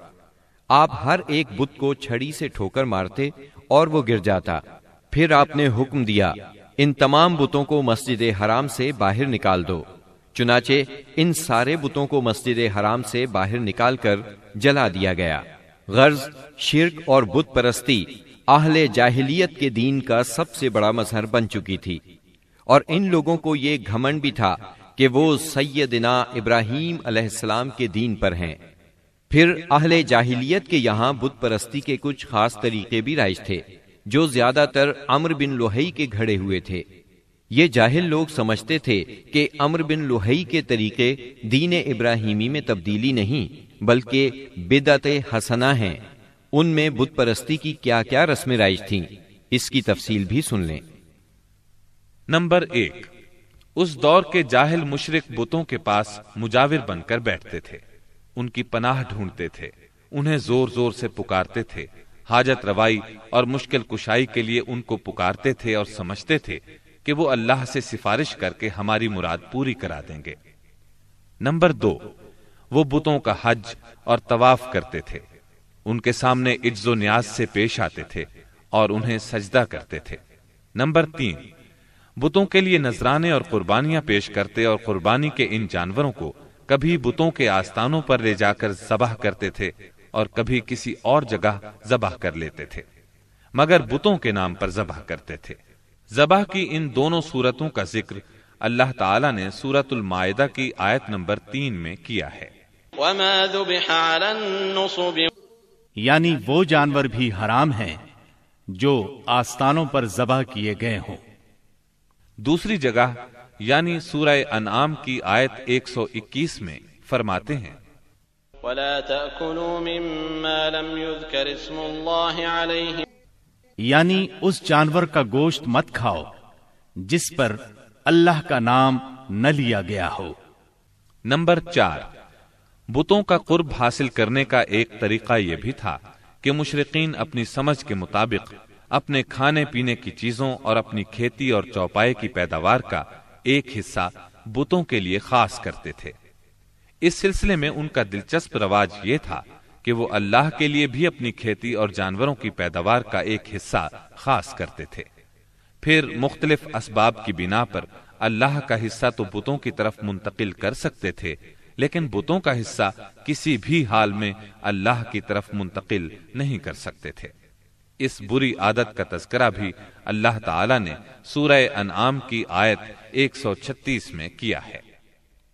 आप हर एक बुत को छड़ी से ठोकर मारते और वो गिर जाता फिर आपने हुक्म दिया इन तमाम बुतों को मस्जिद हराम से बाहर निकाल दो चुनाचे इन सारे बुतों को मस्जिद हराम से बाहर निकाल कर जला दिया गया गर्ज शिरक और बुत परस्ती आहले जाहिलियत के दीन का सबसे बड़ा मजहर बन चुकी थी और इन लोगों को ये घमंड भी था कि वो सैदिना इब्राहिम अलैहिस्सलाम के दीन पर हैं फिर अहले जाहिलियत के यहाँ बुत परस्ती के कुछ खास तरीके भी राइज थे जो ज्यादातर अमर बिन लोहई के घड़े हुए थे ये जाहिल लोग समझते थे कि अमर बिन लोहई के तरीके दीन इब्राहिमी में तब्दीली नहीं बल्कि बिदत हसना हैं उनमें बुत परस्ती की क्या क्या रस्में राइज थी इसकी तफसील भी सुन लें नंबर एक उस दौर के जाहिल मुशरक बुतों के पास मुजाविर बनकर बैठते थे उनकी पनाह ढूंढते थे उन्हें जोर जोर से पुकारते थे हाजत रवाई और मुश्किल कुशाई के लिए उनको पुकारते थे और समझते थे कि वो अल्लाह से सिफारिश करके हमारी मुराद पूरी करा देंगे नंबर दो वो बुतों का हज और तवाफ करते थे उनके सामने इज्जो न्याज से पेश आते थे और उन्हें सजदा करते थे नंबर तीन बुतों के लिए नजराने और कुर्बानियां पेश करते और कुर्बानी के इन जानवरों को कभी बुतों के आस्थानों पर ले जाकर जबाह करते थे और कभी किसी और जगह जबाह कर लेते थे मगर बुतों के नाम पर जबाह करते थे जबाह की इन दोनों सूरतों का जिक्र अल्लाह ताला ने सूरतुल मायदा की आयत नंबर तीन में किया है यानी वो जानवर भी हराम हैं जो आस्थानों पर जबाह किए गए हों दूसरी जगह यानी सूरह अनआम की आयत 121 में फरमाते हैं यानी उस जानवर का गोश्त मत खाओ जिस पर अल्लाह का नाम न लिया गया हो नंबर चार बुतों का कुर्ब हासिल करने का एक तरीका यह भी था कि मुशरकिन अपनी समझ के मुताबिक अपने खाने पीने की चीजों और अपनी खेती और चौपाए की पैदावार का एक हिस्सा बुतों के लिए खास करते थे इस सिलसिले में उनका दिलचस्प रवाज ये था कि वो अल्लाह के लिए भी अपनी खेती और जानवरों की पैदावार का एक हिस्सा खास करते थे फिर मुख्तलिफ इसबाब की बिना पर अल्लाह का हिस्सा तो बुतों की तरफ मुंतकिल कर सकते थे लेकिन बुतों का हिस्सा किसी भी हाल में अल्लाह की तरफ मुंतकिल नहीं कर सकते थे اس بری عادت کا تذکرہ بھی اللہ تعالی نے سورہ انعام کی آیت 136 میں کیا ہے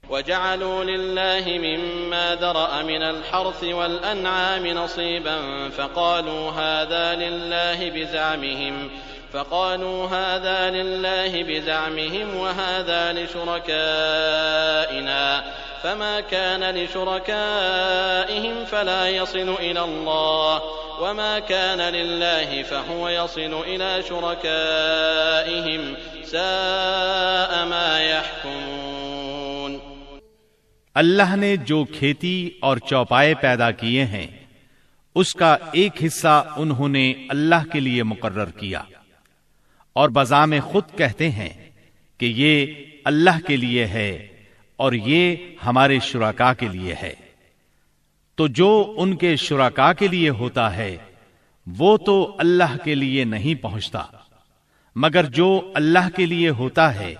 وجعلوا لله مما ذرأ من الحرث والأنعام نصيبا فقالوا هذا لله بزعمهم فقالوا هذا لله بزعمهم وهذا لشركائنا فما كان لشركائهم فلا يصل إلى الله وما كان لله فهو يصل إلى شركائهم ساء ما يحكمون अल्लाह ने जो खेती और चौपाए पैदा किए हैं उसका एक हिस्सा उन्होंने अल्लाह के लिए मुकर्र किया और बजाम खुद कहते हैं कि ये अल्लाह के लिए है और ये हमारे शुराका के लिए है तो जो उनके शुराका के लिए होता है वो तो अल्लाह के लिए नहीं पहुंचता मगर जो अल्लाह के लिए होता है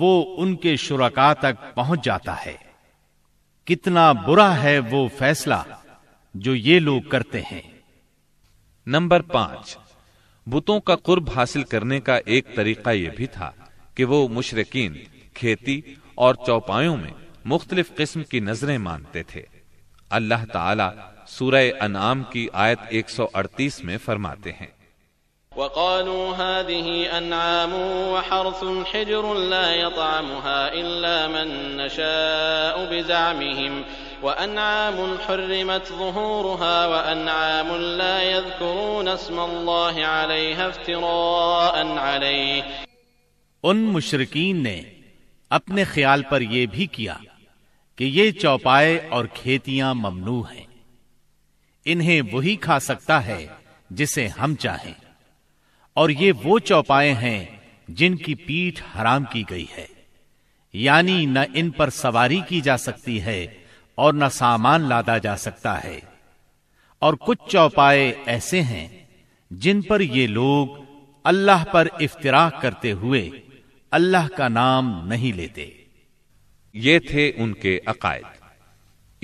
वो उनके शुराका तक पहुंच जाता है कितना बुरा है वो फैसला जो ये लोग करते हैं नंबर पांच बुतों का कुर्ब हासिल करने का एक तरीका यह भी था कि वो मुशरकिन खेती और चौपायों में मुख्तलिफ किस्म की नजरें मानते थे अल्लाह ताला सूरह अनाम की आयत 138 में फरमाते हैं وقالوا هذه أنعام وحرث حجر لا يطعمها إلا من نشاء بزعمهم وأنعام حرمت ظهورها وأنعام لا يذكرون اسم الله عليها افتراء عليه उन मुशरकिन ने अपने ख्याल पर यह भी किया कि ये चौपाए और खेतियां ममनू हैं इन्हें वही खा सकता है जिसे हम चाहें और ये वो चौपाए हैं जिनकी पीठ हराम की गई है यानी न इन पर सवारी की जा सकती है और न सामान लादा जा सकता है और कुछ चौपाए ऐसे हैं जिन पर ये लोग अल्लाह पर इफ्तराक करते हुए अल्लाह का नाम नहीं लेते ये थे उनके अकायद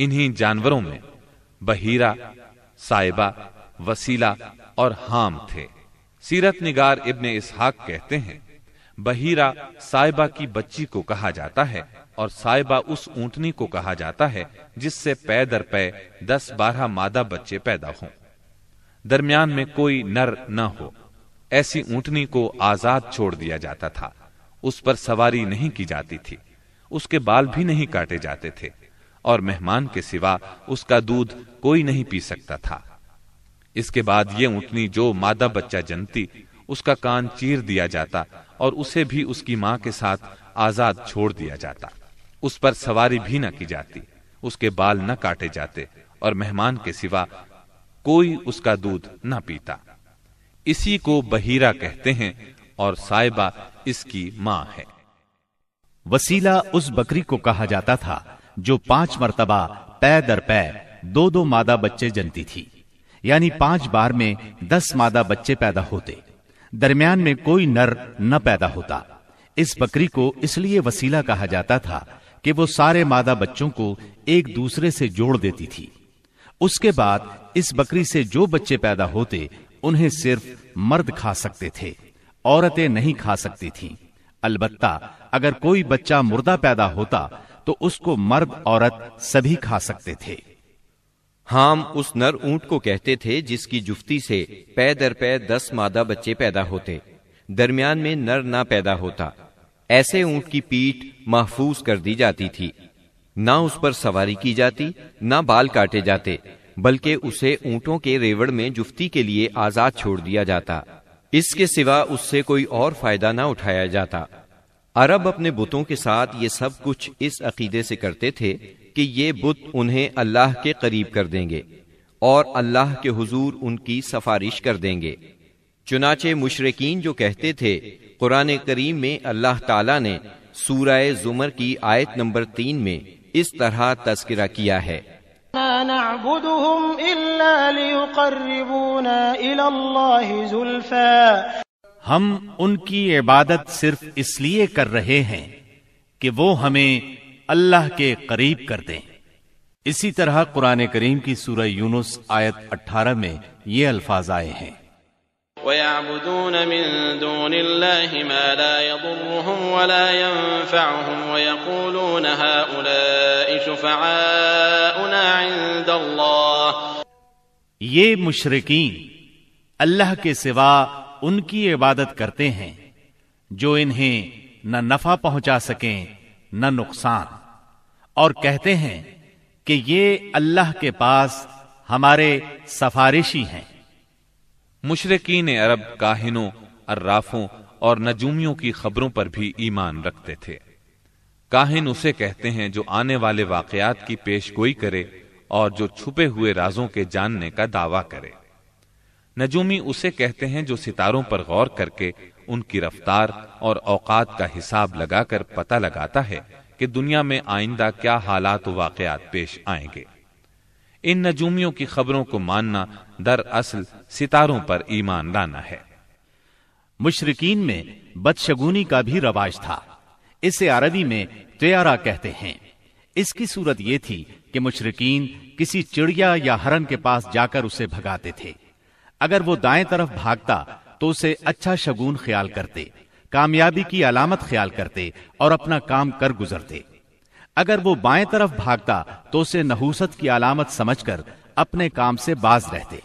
इन्हीं जानवरों में बहीरा साइबा वसीला और हाम थे सीरत निगार इब्ने इसहाक कहते हैं बहीरा साइबा की बच्ची को कहा जाता है और साइबा उस ऊंटनी को कहा जाता है जिससे पै दर पै दस बारह मादा बच्चे पैदा हों दरमियान में कोई नर न हो ऐसी ऊंटनी को आजाद छोड़ दिया जाता था उस पर सवारी नहीं की जाती थी उसके बाल भी नहीं काटे जाते थे और मेहमान के सिवा उसका दूध कोई नहीं पी सकता था इसके बाद ये उठनी जो मादा बच्चा जनती उसका कान चीर दिया जाता और उसे भी उसकी मां के साथ आजाद छोड़ दिया जाता उस पर सवारी भी ना की जाती उसके बाल न काटे जाते और मेहमान के सिवा कोई उसका दूध न पीता इसी को बहीरा कहते हैं और साइबा इसकी मां है वसीला उस बकरी को कहा जाता था जो पांच मरतबा पै दर पै दो दो मादा बच्चे जनती थी यानी पांच बार में दस मादा बच्चे पैदा होते दरमियान में कोई नर न पैदा होता इस बकरी को इसलिए वसीला कहा जाता था कि वो सारे मादा बच्चों को एक दूसरे से जोड़ देती थी उसके बाद इस बकरी से जो बच्चे पैदा होते उन्हें सिर्फ मर्द खा सकते थे औरतें नहीं खा सकती थीं। अलबत्ता अगर कोई बच्चा मुर्दा पैदा होता तो उसको मर्द औरत सभी खा सकते थे हाम उस नर ऊंट को कहते थे जिसकी जुफ्ती से पै दर पै दस मादा बच्चे पैदा होते दरमियान में नर ना पैदा होता ऐसे ऊंट की पीठ महफूज कर दी जाती थी ना उस पर सवारी की जाती ना बाल काटे जाते बल्कि उसे ऊंटों के रेवड़ में जुफ्ती के लिए आजाद छोड़ दिया जाता इसके सिवा उससे कोई और फायदा ना उठाया जाता अरब अपने बुतों के साथ ये सब कुछ इस अकीदे से करते थे कि ये बुत उन्हें अल्लाह के करीब कर देंगे और अल्लाह के हुजूर उनकी सफारिश कर देंगे चुनाचे मुशरकिन जो कहते थे कुरान करीम में अल्लाह ताला ने सूरह जुमर की आयत नंबर तीन में इस तरह तस्करा किया है हम उनकी इबादत सिर्फ इसलिए कर रहे हैं कि वो हमें अल्लाह के करीब कर दें इसी तरह कुरान करीम की सूरह यूनुस आयत 18 में ये अल्फाज आए हैं ويعبدون من دون الله ما لا يضرهم ولا ينفعهم ويقولون هؤلاء شفعاؤنا عند الله ये मुशरकिन अल्लाह के सिवा उनकी इबादत करते हैं जो इन्हें न नफा पहुंचा सके न नुकसान और कहते हैं कि ये अल्लाह के पास हमारे सफारिशी हैं मुशरकिन अरब काहिनों अर्राफों और नजूमियों की खबरों पर भी ईमान रखते थे काहिन उसे कहते हैं जो आने वाले वाकयात की पेशगोई करे और जो छुपे हुए राजों के जानने का दावा करे नजूमी उसे कहते हैं जो सितारों पर गौर करके उनकी रफ्तार और औकात का हिसाब लगाकर पता लगाता है कि दुनिया में आइंदा क्या हालात वाकयात पेश आएंगे इन नजूमियों की खबरों को मानना दरअसल सितारों पर ईमान लाना है मुशरकिन में बदशगुनी का भी रवाज था इसे अरबी में तयारा कहते हैं इसकी सूरत यह थी कि मुशरकिन किसी चिड़िया या हरन के पास जाकर उसे भगाते थे अगर वो दाएं तरफ भागता तो उसे अच्छा शगुन ख्याल करते कामयाबी की अलामत ख्याल करते और अपना काम कर गुजरते अगर वो बाएं तरफ भागता तो उसे नहूसत की अलामत समझकर अपने काम से बाज रहते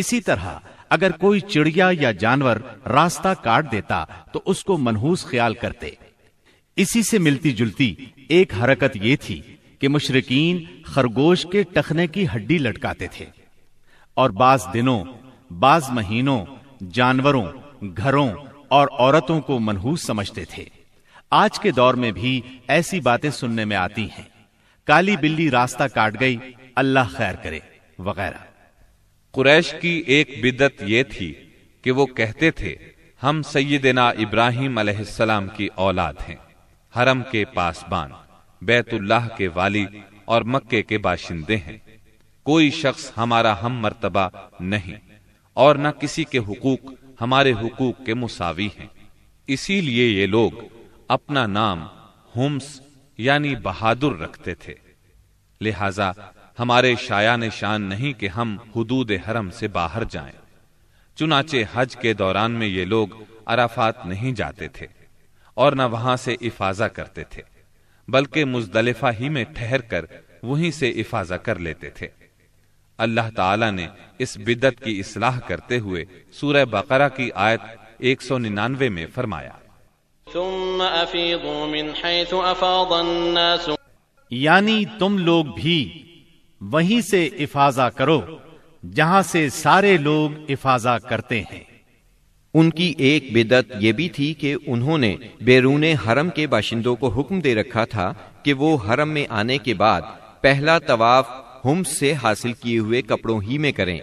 इसी तरह अगर कोई चिड़िया या जानवर रास्ता काट देता तो उसको मनहूस ख्याल करते इसी से मिलती जुलती एक हरकत यह थी कि मुशरकिन खरगोश के टखने की हड्डी लटकाते थे और बाज दिनों बाज महीनों जानवरों घरों और औरतों को मनहूस समझते थे आज के दौर में भी ऐसी बातें सुनने में आती हैं काली बिल्ली रास्ता काट गई अल्लाह खैर करे वगैरह कुरैश की एक बिदत ये थी कि वो कहते थे हम सैदना इब्राहिम अलैहिस्सलाम की औलाद हैं हरम के पासबान बैतुल्लाह के वाली और मक्के के बाशिंदे हैं कोई शख्स हमारा हम मर्तबा नहीं और न किसी के हुकूक हमारे हुकूक के मुसावी हैं इसीलिए ये लोग अपना नाम हुम्स यानी बहादुर रखते थे लिहाजा हमारे शाया निशान नहीं कि हम हदूद हरम से बाहर जाएं। चुनाचे हज के दौरान में ये लोग अराफात नहीं जाते थे और न वहां से इफाजा करते थे बल्कि मुजदलिफा ही में ठहर कर वहीं से इफाजा कर लेते थे अल्लाह ताला ने इस बिदत की इसलाह करते हुए सूरह बकरा की आयत 199 में फरमाया यानी तुम लोग भी वहीं से इफाजा करो जहां से सारे लोग इफाजा करते हैं उनकी एक बिदत यह भी थी कि उन्होंने बैरून हरम के बाशिंदों को हुक्म दे रखा था कि वो हरम में आने के बाद पहला तवाफ हम से हासिल किए हुए कपड़ों ही में करें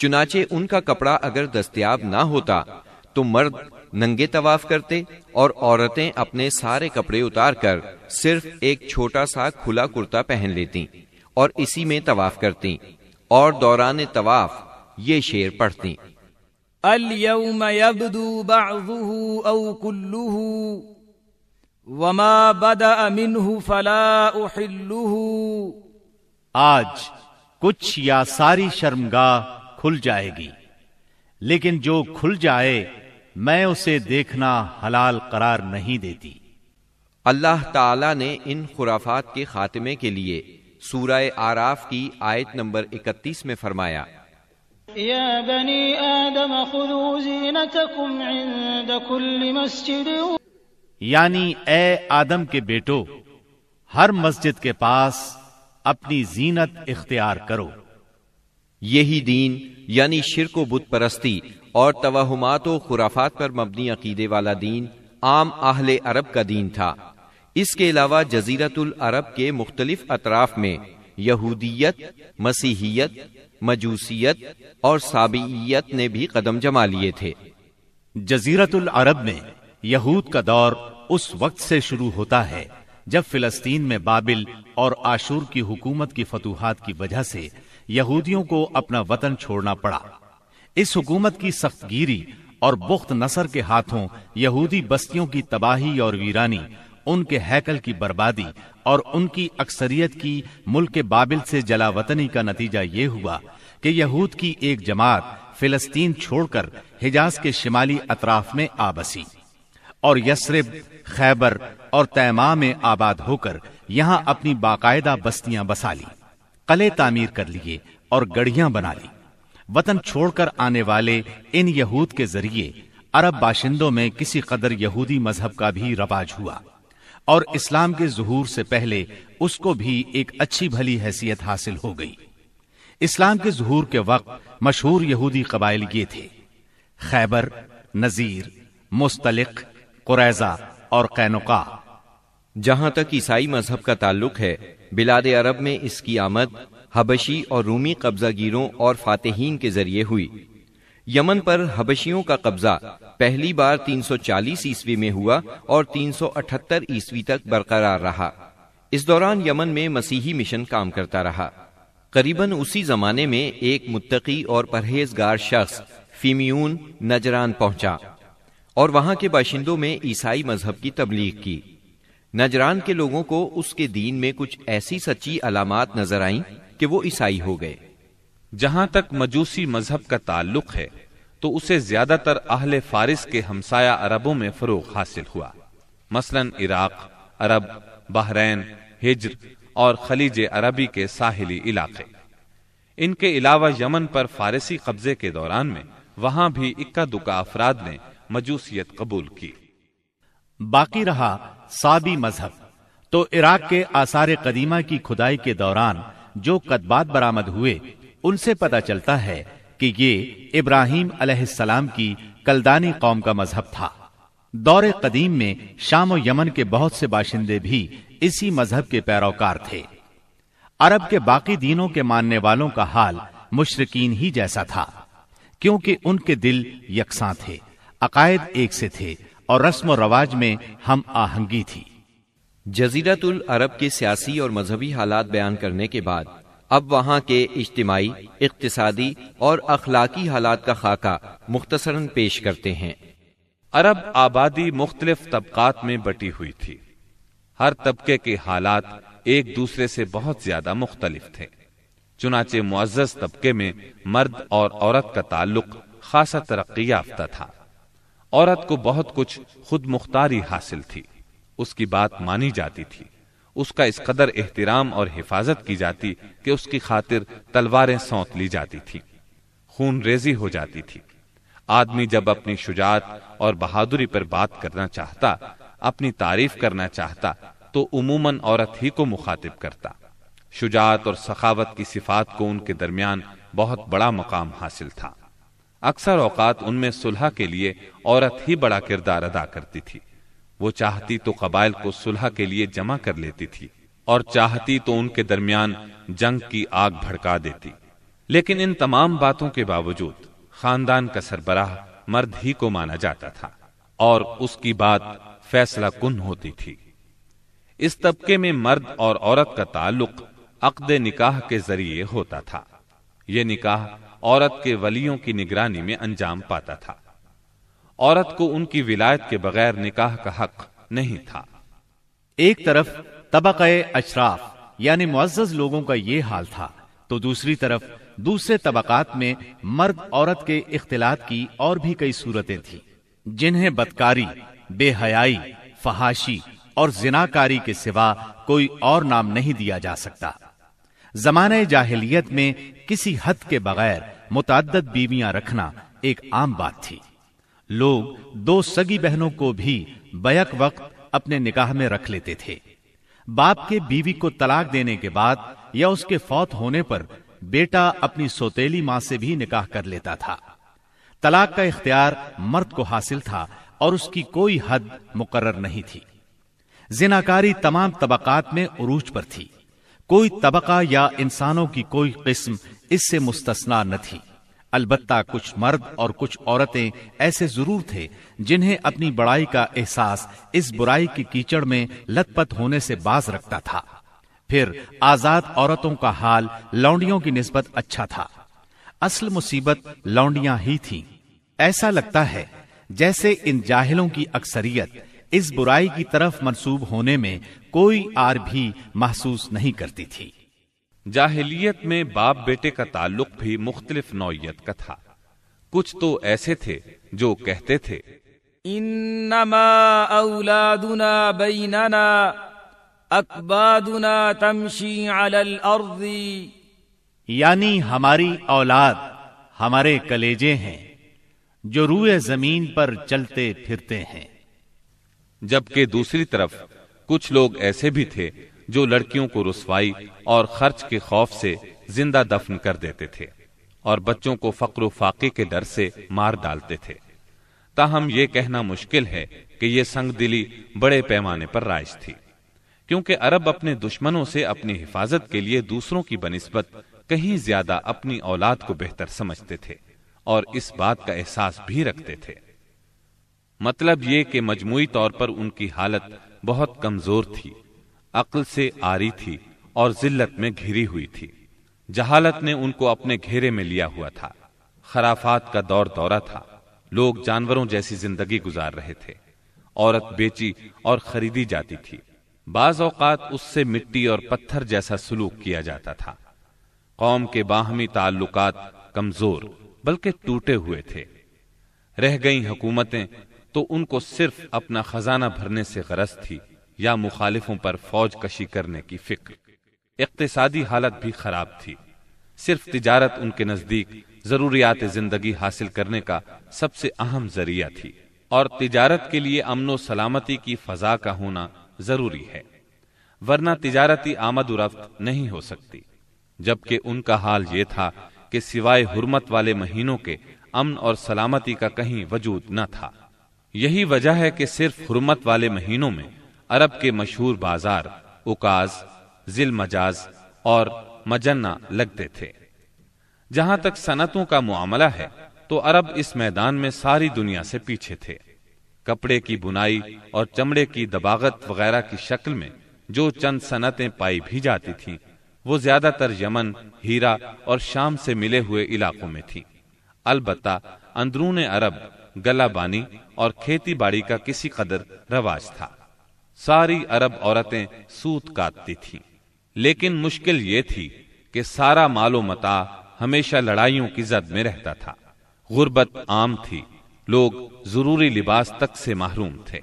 चुनाचे उनका कपड़ा अगर दस्तियाब ना होता तो मर्द नंगे तवाफ करते और औरतें अपने सारे कपड़े उतार कर सिर्फ एक छोटा सा खुला कुर्ता पहन लेती और इसी में तवाफ करती और दौरान तवाफ ये शेर पढ़ती اليوم يبدو بعضه أو كله وما بدأ منه فلا أحله आज कुछ या सारी शर्मगाह खुल जाएगी लेकिन जो खुल जाए मैं उसे देखना हलाल करार नहीं देती अल्लाह ताला ने इन खुराफात के खात्मे के लिए सूरह आराफ की आयत नंबर 31 में फरमाया या बनी आदम यानी ए आदम के बेटो हर मस्जिद के पास अपनी जीनत इख्तियार करो यही दीन यानी शिरको बुत परस्ती और तोहमात खुराफात पर मबनी अकीदे वाला दीन आम आहल अरब का दीन था इसके अलावा जजीरतुल अरब के मुख्तलिफ अतराफ में यहूदियत मसीहियत मजूसियत और साबियत ने भी कदम जमा लिए थे जजीरतुल अरब में यहूद का दौर उस वक्त से शुरू होता है जब फिलिस्तीन में बाबिल और आशूर की हुकूमत की फतूहत की वजह से यहूदियों को अपना वतन छोड़ना पड़ा इस हुकूमत की सख्त गिरी और बुख्त नसर के हाथों यहूदी बस्तियों की तबाही और वीरानी उनके हैकल की बर्बादी और उनकी अक्सरियत की मुल्क के बाबिल से जलावतनी का नतीजा ये हुआ कि यहूद की एक जमात फिलस्तीन छोड़कर हिजाज के शिमाली अतराफ में आ बसी और यसरब खैबर और तैमा में आबाद होकर यहां अपनी बाकायदा बस्तियां बसा ली कले तामीर कर लिए और गढ़ियां बना ली वतन छोड़कर आने वाले इन यहूद के जरिए अरब बाशिंदों में किसी कदर यहूदी मजहब का भी रवाज हुआ और इस्लाम के जहूर से पहले उसको भी एक अच्छी भली हैसियत हासिल हो गई इस्लाम के जहूर के वक्त मशहूर यहूदी कबाइल ये थे खैबर नजीर मुस्तलिक कुरैजा और कैनुका जहां तक ईसाई मजहब का ताल्लुक है बिलाद अरब में इसकी आमद हबशी और रूमी कब्जागिरों और फातेहीन के जरिए हुई यमन पर हबशियों का कब्जा पहली बार 340 ईस्वी में हुआ और 378 ईस्वी तक बरकरार रहा इस दौरान यमन में मसीही मिशन काम करता रहा करीबन उसी जमाने में एक मुत्तकी और परहेजगार शख्स फीमियून नजरान पहुंचा और वहां के बाशिंदों में ईसाई मजहब की तबलीग की नजरान के लोगों को उसके दीन में कुछ ऐसी सच्ची अलामत नजर आई कि वो ईसाई हो गए जहां तक मजूसी मजहब का ताल्लुक है तो उसे ज्यादातर अहल फारिस के हमसाया अरबों में फरोग हासिल हुआ मसलन इराक अरब बहरैन हिजर और खलीज अरबी के साहिली इलाके इनके अलावा यमन पर फारसी कब्जे के दौरान में वहां भी इक्का दुक्का अफराद ने मजूसियत कबूल की बाकी रहा साबी मजहब तो इराक के आसार कदीमा की खुदाई के दौरान जो कदबात बरामद हुए उनसे पता चलता है कि ये इब्राहिम अलैहिस्सलाम की कलदानी कौम का मजहब था दौरे कदीम में शाम और यमन के बहुत से बाशिंदे भी इसी मजहब के पैरोकार थे अरब के बाकी दीनों के मानने वालों का हाल मुशरकिन ही जैसा था क्योंकि उनके दिल यकसा थे अकायद एक से थे और रस्म रवाज में हम आहंगी थी जजीरतुल अरब के सियासी और मजहबी हालात बयान करने के बाद अब वहाँ के इज्तमाही इकतदी और अखलाकी हालात का खाका मुख्तसरन पेश करते हैं अरब आबादी मुख्तलिफ तबकात में बटी हुई थी हर तबके के हालात एक दूसरे से बहुत ज्यादा मुख्तलिफ थे चुनाचे मुआज तबके में मर्द और औरत का ताल्लुक खासा तरक्की याफ्ता था औरत को बहुत कुछ खुद मुख्तारी हासिल थी उसकी बात मानी जाती थी उसका इस कदर एहतराम और हिफाजत की जाती कि उसकी खातिर तलवारें सौंत ली जाती थी खून रेजी हो जाती थी आदमी जब अपनी शुजात और बहादुरी पर बात करना चाहता अपनी तारीफ करना चाहता तो उमूमन औरत ही को मुखातिब करता शुजात और सखावत की सिफात को उनके दरमियान बहुत बड़ा मकाम हासिल था अक्सर औकात उनमें सुलह के लिए औरत ही बड़ा किरदार अदा करती थी वो चाहती तो कबाइल को सुलह के लिए जमा कर लेती थी और चाहती तो उनके दरमियान जंग की आग भड़का देती लेकिन इन तमाम बातों के बावजूद खानदान का सरबराह मर्द ही को माना जाता था और उसकी बात फैसला कुन होती थी इस तबके में मर्द और औरत का ताल्लुक अकद निकाह के जरिए होता था यह निकाह औरत के वलियों की निगरानी में अंजाम पाता था औरत को उनकी विलायत के बगैर निकाह का हक नहीं था एक तरफ तबक अशराफ यानी मुआज लोगों का ये हाल था तो दूसरी तरफ दूसरे तबकात में मर्द औरत के इख्तलात की और भी कई सूरतें थी जिन्हें बदकारी बेहयाई फहाशी और जिनाकारी के सिवा कोई और नाम नहीं दिया जा सकता जमाने जाहिलियत में किसी हद के बगैर मुतद बीवियां रखना एक आम बात थी लोग दो सगी बहनों को भी बैक वक्त अपने निकाह में रख लेते थे बाप के बीवी को तलाक देने के बाद या उसके फौत होने पर बेटा अपनी सोतेली मां से भी निकाह कर लेता था तलाक का इख्तियार मर्द को हासिल था और उसकी कोई हद मुकर्र नहीं थी जिनाकारी तमाम तबकात में उरूज पर थी कोई तबका या इंसानों की कोई किस्म इससे मुस्तना न थी अलबत्ता कुछ मर्द और कुछ औरतें ऐसे जरूर थे जिन्हें अपनी बड़ाई का एहसास इस बुराई की कीचड़ में लतपत होने से बाज रखता था फिर आजाद औरतों का हाल लौंडियों की नस्बत अच्छा था असल मुसीबत लौंडियां ही थीं। ऐसा लगता है जैसे इन जाहिलों की अक्सरियत इस बुराई की तरफ मनसूब होने में कोई आर भी महसूस नहीं करती थी जाहिलियत में बाप बेटे का ताल्लुक भी मुख्तलिफ नौत का था कुछ तो ऐसे थे जो कहते थे तमशी यानी हमारी औलाद हमारे कलेजे हैं जो रूए जमीन पर चलते फिरते हैं जबकि दूसरी तरफ कुछ लोग ऐसे भी थे जो लड़कियों को रसवाई और खर्च के खौफ से जिंदा दफन कर देते थे और बच्चों को फकर फाके के डर से मार डालते थे ताहम यह कहना मुश्किल है कि यह संग दिली बड़े पैमाने पर राइज थी क्योंकि अरब अपने दुश्मनों से अपनी हिफाजत के लिए दूसरों की बनस्बत कहीं ज्यादा अपनी औलाद को बेहतर समझते थे और इस बात का एहसास भी रखते थे मतलब ये कि मजमू तौर पर उनकी हालत बहुत कमजोर थी अक्ल से आरी थी और जिल्लत में घिरी हुई थी जहालत ने उनको अपने घेरे में लिया हुआ था खराफात का दौर दौरा था लोग जानवरों जैसी जिंदगी गुजार रहे थे औरत बेची और खरीदी जाती थी बाज औकात उससे मिट्टी और पत्थर जैसा सलूक किया जाता था कौम के बाहमी ताल्लुकात कमजोर बल्कि टूटे हुए थे रह गई हुकूमतें तो उनको सिर्फ अपना खजाना भरने से गरज थी या मुखालिफों पर फौज कशी करने की फिक्र इकतसादी हालत भी खराब थी सिर्फ तिजारत उनके नजदीक जरूरियात जिंदगी हासिल करने का सबसे अहम जरिया थी और तिजारत के लिए अमनो सलामती की फजा का होना जरूरी है वरना तिजारती आमद उरफ्त नहीं हो सकती जबकि उनका हाल यह था कि सिवाय हुरमत वाले महीनों के अमन और सलामती का कहीं वजूद न था यही वजह है कि सिर्फ हुरमत वाले महीनों में अरब के मशहूर बाजार उकाज जिल मजाज और मजन्ना लगते थे जहां तक सनतों का मामला है तो अरब इस मैदान में सारी दुनिया से पीछे थे कपड़े की बुनाई और चमड़े की दबागत वगैरह की शक्ल में जो चंद सनतें पाई भी जाती थीं, वो ज्यादातर यमन हीरा और शाम से मिले हुए इलाकों में थी अलबत्ता अंदरून अरब गलाबानी और खेती बाड़ी का किसी कदर रवाज था सारी अरब औरतें सूत काटती थीं लेकिन मुश्किल ये थी कि सारा मालो मता हमेशा लड़ाइयों की जद में रहता था गुर्बत आम थी लोग जरूरी लिबास तक से महरूम थे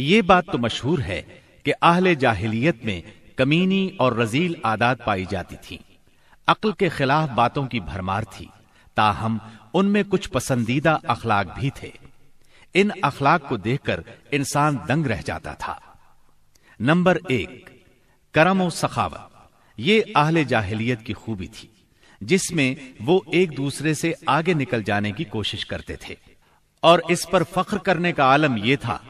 ये बात तो मशहूर है कि आहले जाहिलियत में कमीनी और रजील आदात पाई जाती थी अक्ल के खिलाफ बातों की भरमार थी ताहम उनमें कुछ पसंदीदा अखलाक भी थे इन अखलाक को देखकर इंसान दंग रह जाता था नंबर एक करम और सखावत ये आहले जाहिलियत की खूबी थी जिसमें वो एक दूसरे से आगे निकल जाने की कोशिश करते थे और इस पर फख्र करने का आलम यह था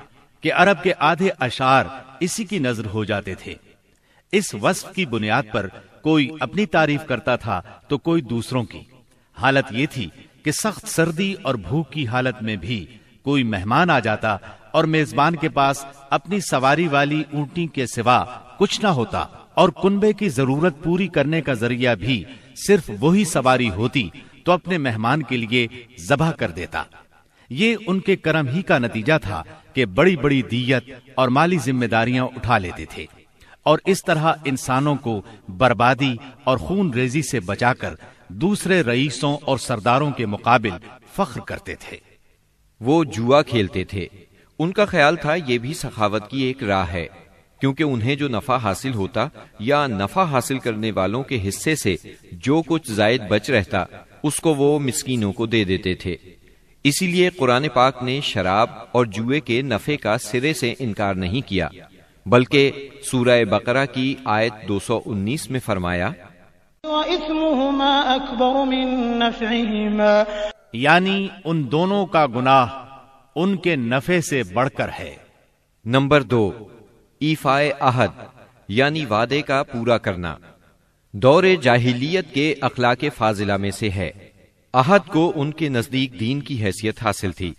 कि अरब के आधे अशार इसी की नजर हो जाते थे इस वस्फ की बुनियाद पर कोई अपनी तारीफ करता था तो कोई दूसरों की हालत यह थी कि सख्त सर्दी और भूख की हालत में भी कोई मेहमान आ जाता और मेजबान के पास अपनी सवारी वाली ऊंटी के सिवा कुछ ना होता और कुनबे की जरूरत पूरी करने का जरिया भी सिर्फ वही सवारी होती तो अपने मेहमान के लिए जबा कर देता ये उनके कर्म ही का नतीजा था कि बड़ी बड़ी दीयत और माली जिम्मेदारियां उठा लेते थे और इस तरह इंसानों को बर्बादी और खून रेजी से बचाकर दूसरे रईसों और सरदारों के मुकाबले फख्र करते थे वो जुआ खेलते थे उनका ख्याल था ये भी सखावत की एक राह है क्योंकि उन्हें जो नफा हासिल होता या नफा हासिल करने वालों के हिस्से से जो कुछ जायद बच रहता उसको वो मिसकीनों को दे देते थे इसीलिए कुरान पाक ने शराब और जुए के नफे का सिरे से इनकार नहीं किया बल्कि सूरह बकरा की आयत 219 में फरमाया यानी उन दोनों का गुनाह उनके नफे से बढ़कर है नंबर दो ईफाए आहद यानी वादे का पूरा करना दौरे जाहिलियत के अखलाक फाजिला में से है अहद को उनके नजदीक दीन की हैसियत हासिल थी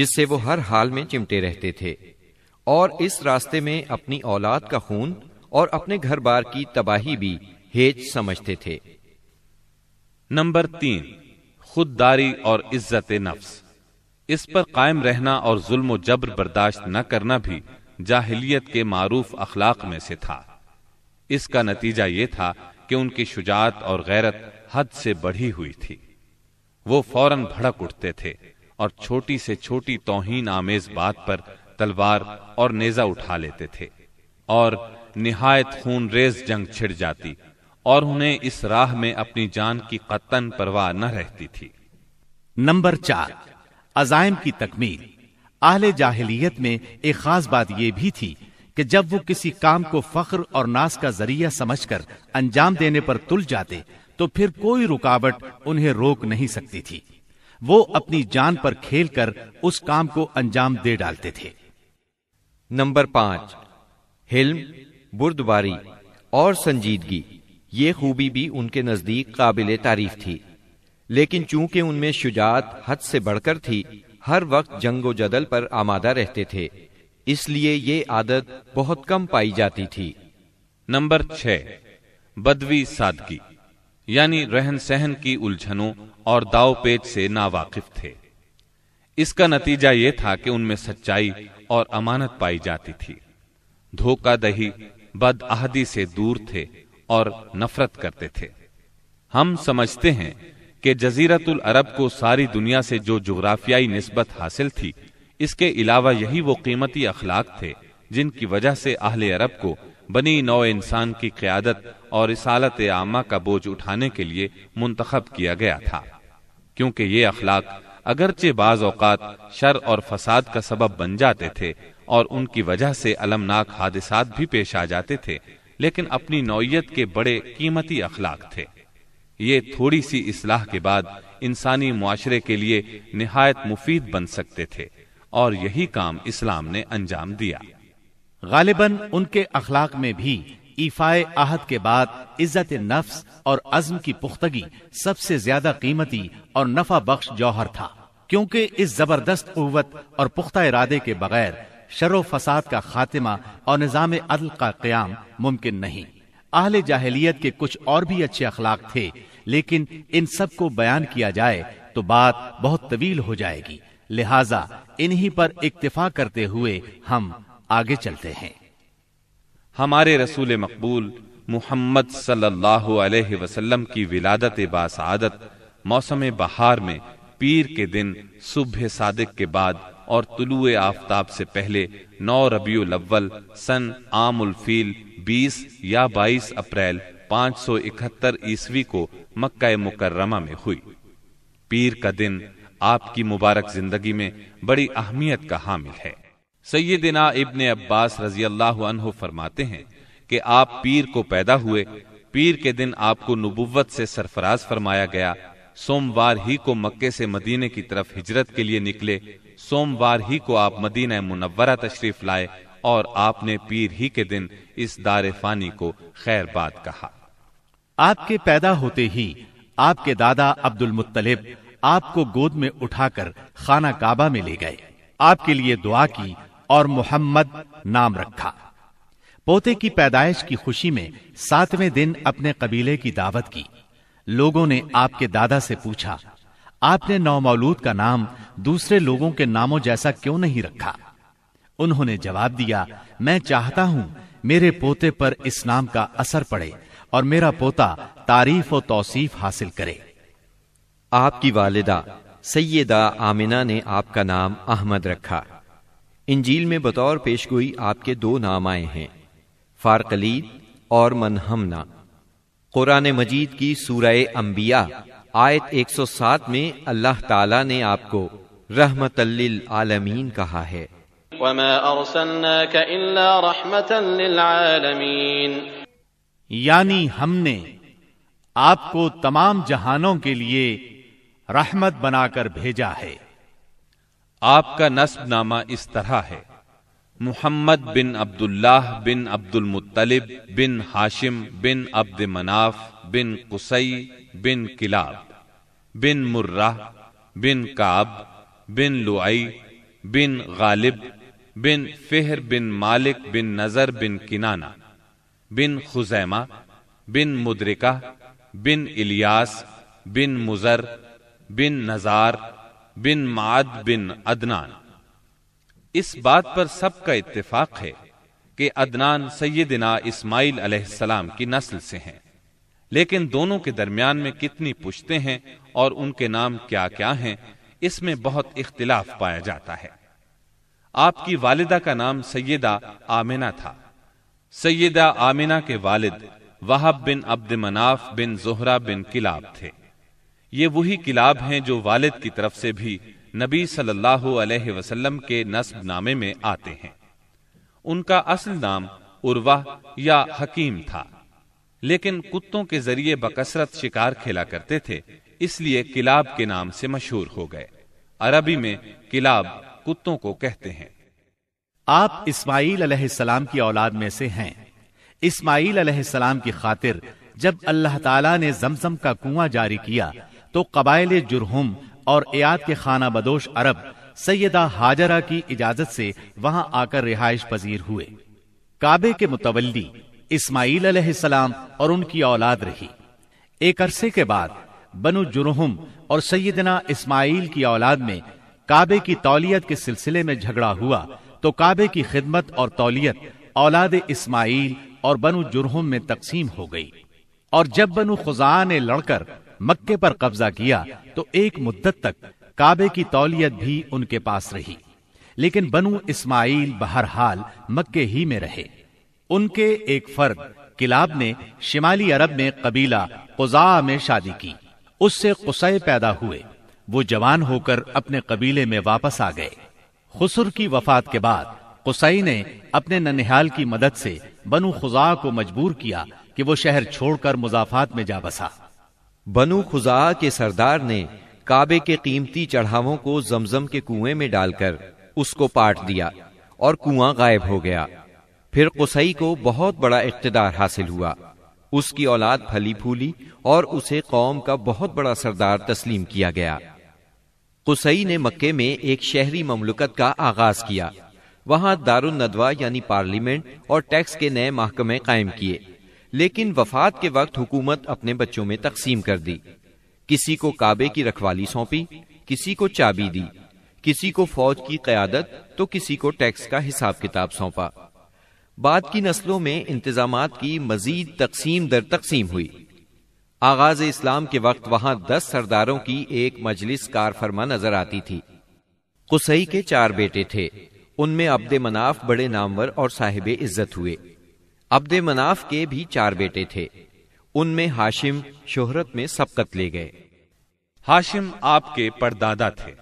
जिससे वो हर हाल में चिमटे रहते थे और इस रास्ते में अपनी औलाद का खून और अपने घर बार की तबाही भी हेज समझते थे नंबर तीन खुददारी और इज्जत नफ्स इस पर कायम रहना और जुल्म जबर बर्दाश्त न करना भी जाहिलियत के मारूफ अखलाक में से था इसका नतीजा ये था कि उनकी शुजात और गैरत हद से बढ़ी हुई थी वो फौरन भड़क उठते थे और छोटी से छोटी तोहिन आमेज बात पर तलवार और नेजा उठा लेते थे और निहायत खून रेज जंग छिड़ जाती और उन्हें इस राह में अपनी जान की कतन परवाह न रहती थी नंबर चार अजायम की तकमील आले जाहिलियत में एक खास बात यह भी थी कि जब वो किसी काम को फख्र और नास का जरिया समझकर अंजाम देने पर तुल जाते तो फिर कोई रुकावट उन्हें रोक नहीं सकती थी वो अपनी जान पर खेलकर उस काम को अंजाम दे डालते थे नंबर पांच हिल्म बुर्दबारी और संजीदगी ये खूबी भी उनके नजदीक काबिल तारीफ थी लेकिन चूंकि उनमें शुजात हद से बढ़कर थी हर वक्त जंगो जदल पर आमादा रहते थे इसलिए ये आदत बहुत कम पाई जाती थी नंबर छ बदवी सादगी यानी रहन सहन की उलझनों और दाव पेच से नावाकिफ थे इसका नतीजा ये था कि उनमें सच्चाई और अमानत पाई जाती थी धोखा दही बदआहदी से दूर थे और नफरत करते थे हम समझते हैं कि जजीरतुल अरब को सारी दुनिया से जो जुग्राफियाई नस्बत हासिल थी इसके अलावा यही वो कीमती अखलाक थे जिनकी वजह से आहले अरब को बनी नौ इंसान की क्यादत और इसालत आमा का बोझ उठाने के लिए मुंतखब किया गया था क्योंकि ये अखलाक अगरचे बाज अवकात शर और फसाद का सबब बन जाते थे और उनकी वजह से अलमनाक हादसा भी पेश आ जाते थे लेकिन अपनी नौयत के बड़े कीमती अखलाक थे ये थोड़ी सी इसलाह के बाद इंसानी मुआरे के लिए नहायत मुफीद बन सकते थे और यही काम इस्लाम ने अंजाम दिया गालिबन उनके अखलाक में भी ईफाए आहद के बाद इज्जत नफ्स और अज्म की पुख्तगी सबसे ज्यादा कीमती और नफा बख्श जौहर था क्योंकि इस जबरदस्त कुत और पुख्ता इरादे के बगैर शरो फसाद का खात्मा और निज़ाम अदल का क्याम मुमकिन नहीं आहल जाहलीत के कुछ और भी अच्छे अखलाक थे लेकिन इन सब को बयान किया जाए तो बात बहुत तवील हो जाएगी लिहाजा इन्हीं पर इक्तफा करते हुए हम आगे चलते हैं हमारे रसूल मकबूल मोहम्मद सल्लल्लाहु की विलादत बासादत मौसम बहार में पीर के दिन सुबह सादिक के बाद और तुलु आफ्ताब से पहले नौ रबी अव्वल सन आम फील बीस या बाईस अप्रैल पांच सौ इकहत्तर ईस्वी को मक्का मुकर्रमा में हुई पीर का दिन आपकी मुबारक जिंदगी में बड़ी अहमियत का हामिल है सैदिना इबन अब्बास रजी अल्लाह फरमाते हैं कि आप पीर को पैदा हुए पीर के दिन आपको नबुवत से सरफराज फरमाया गया सोमवार ही को मक्के से मदीने की तरफ हिजरत के लिए निकले सोमवार ही को आप मदीना मुनवरा तशरीफ लाए और आपने पीर ही के दिन इस दार फानी को खैर बात कहा आपके पैदा होते ही आपके दादा अब्दुल मुत्तलिब आपको गोद में उठाकर खाना काबा में ले गए आपके लिए दुआ की और मोहम्मद नाम रखा पोते की पैदाइश की खुशी में सातवें दिन अपने कबीले की दावत की लोगों ने आपके दादा से पूछा आपने नौ मौलूद का नाम दूसरे लोगों के नामों जैसा क्यों नहीं रखा उन्होंने जवाब दिया मैं चाहता हूं मेरे पोते पर इस नाम का असर पड़े और मेरा पोता तारीफ और तौसीफ हासिल करे आपकी वालिदा सैदा आमिना ने आपका नाम अहमद रखा इंजील में बतौर पेशगोई आपके दो नाम आए हैं फारकलीद और मनहमना कुरान मजीद की सूरह अंबिया आयत 107 में अल्लाह ताला ने आपको रहमत आलमीन कहा है यानी हमने आपको तमाम जहानों के लिए रहमत बनाकर भेजा है आपका नस्बनामा इस तरह है मुहम्मद बिन अब्दुल्लाह बिन अब्दुल मुत्तलिब बिन हाशिम बिन अब्द मनाफ बिन कुसई बिन किलाब बिन मुर्रा बिन काब बिन लुआई बिन गालिब बिन फेहर बिन मालिक बिन नजर बिन किनाना बिन खुजैमा बिन मुद्रिका बिन इलियास बिन मुजर बिन नजार बिन माद बिन अदनान इस बात पर सबका इत्तेफाक है कि अदनान सैदिना इस्माइल अलैहिस्सलाम की नस्ल से हैं लेकिन दोनों के दरमियान में कितनी पुश्ते हैं और उनके नाम क्या क्या हैं इसमें बहुत इख्तिलाफ पाया जाता है आपकी वालिदा का नाम सैयदा आमिना था सैयदा आमिना के वालिद वहाब बिन अब्द मनाफ बिन जोहरा बिन किलाब थे ये वही किलाब हैं जो वालिद की तरफ से भी नबी सल्लल्लाहु अलैहि वसल्लम के नस्ब नामे में आते हैं उनका असल नाम उर्वा या हकीम था लेकिन कुत्तों के जरिए बकसरत शिकार खेला करते थे इसलिए किलाब के नाम से मशहूर हो गए अरबी में किलाब कुत्तों को कहते हैं आप इस्माइल अलैहिस्सलाम की औलाद में से हैं इस्माइल अलैहिस्सलाम की खातिर जब अल्लाह ताला ने जमजम का कुआं जारी किया तो कबाइल जुरहुम और एयाद के खाना बदोश अरब सैयदा हाजरा की इजाजत से वहां आकर रिहाइश पजीर हुए काबे के मुतवली इस्माइल अलैहिस्सलाम और उनकी औलाद रही एक अरसे के बाद बनु जुरहुम और सैदना इस्माइल की औलाद में काबे की तौलियत के सिलसिले में झगड़ा हुआ तो काबे की खिदमत और तौलियत औलाद इस्माइल और बनु जुरहुम में तकसीम हो गई और जब बनु खुजा ने लड़कर मक्के पर कब्जा किया तो एक मुद्दत तक काबे की तौलियत भी उनके पास रही लेकिन बनु इस्माईल बहरहाल मक्के ही में रहे उनके एक फर्द किलाब ने शिमाली अरब में कबीला कुजा में शादी की उससे कुसै पैदा हुए वो जवान होकर अपने कबीले में वापस आ गए खुसर की वफात के बाद कुसई ने अपने ननिहाल की मदद से बनु खुजा को मजबूर किया कि वो शहर छोड़कर मुजाफात में जा बसा बनु खुजा के सरदार ने काबे के कीमती चढ़ावों को जमजम के कुएं में डालकर उसको पाट दिया और कुआं गायब हो गया फिर कुसई को बहुत बड़ा इकतदार हासिल हुआ उसकी औलाद फली फूली और उसे कौम का बहुत बड़ा सरदार तस्लीम किया गया कुसई ने मक्के में एक शहरी ममलुकत का आगाज किया वहां दारदवा यानी पार्लियामेंट और टैक्स के नए महकमे कायम किए लेकिन वफात के वक्त हुकूमत अपने बच्चों में तकसीम कर दी किसी को काबे की रखवाली सौंपी किसी को चाबी दी किसी को फौज की क्यादत तो किसी को टैक्स का हिसाब किताब सौंपा बाद की नस्लों में इंतजाम की मजीद तकसीम दर तकसीम हुई आगाज इस्लाम के वक्त वहां दस सरदारों की एक मजलिस कार फरमा नजर आती थी कुसई के चार बेटे थे उनमें अब्द मनाफ बड़े नामवर और साहिब इज्जत हुए अब्द मनाफ के भी चार बेटे थे उनमें हाशिम शोहरत में सबकत ले गए हाशिम आपके परदादा थे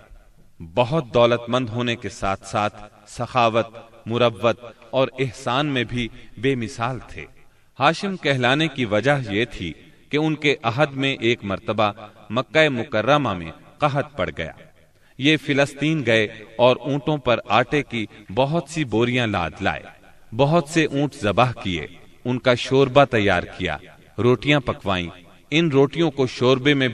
बहुत दौलतमंद होने के साथ साथ सखावत मुरवत और एहसान में भी बेमिसाल थे हाशिम कहलाने की वजह यह थी कि उनके अहद में एक मर्तबा मक्का मुकर्रमा में कहत पड़ गया ये फिलस्तीन गए और ऊंटों पर आटे की बहुत सी बोरियां लाद लाए बहुत से ऊंट जबाह किए उनका शोरबा तैयार किया रोटियां पकवाई इन रोटियों को शोरबे में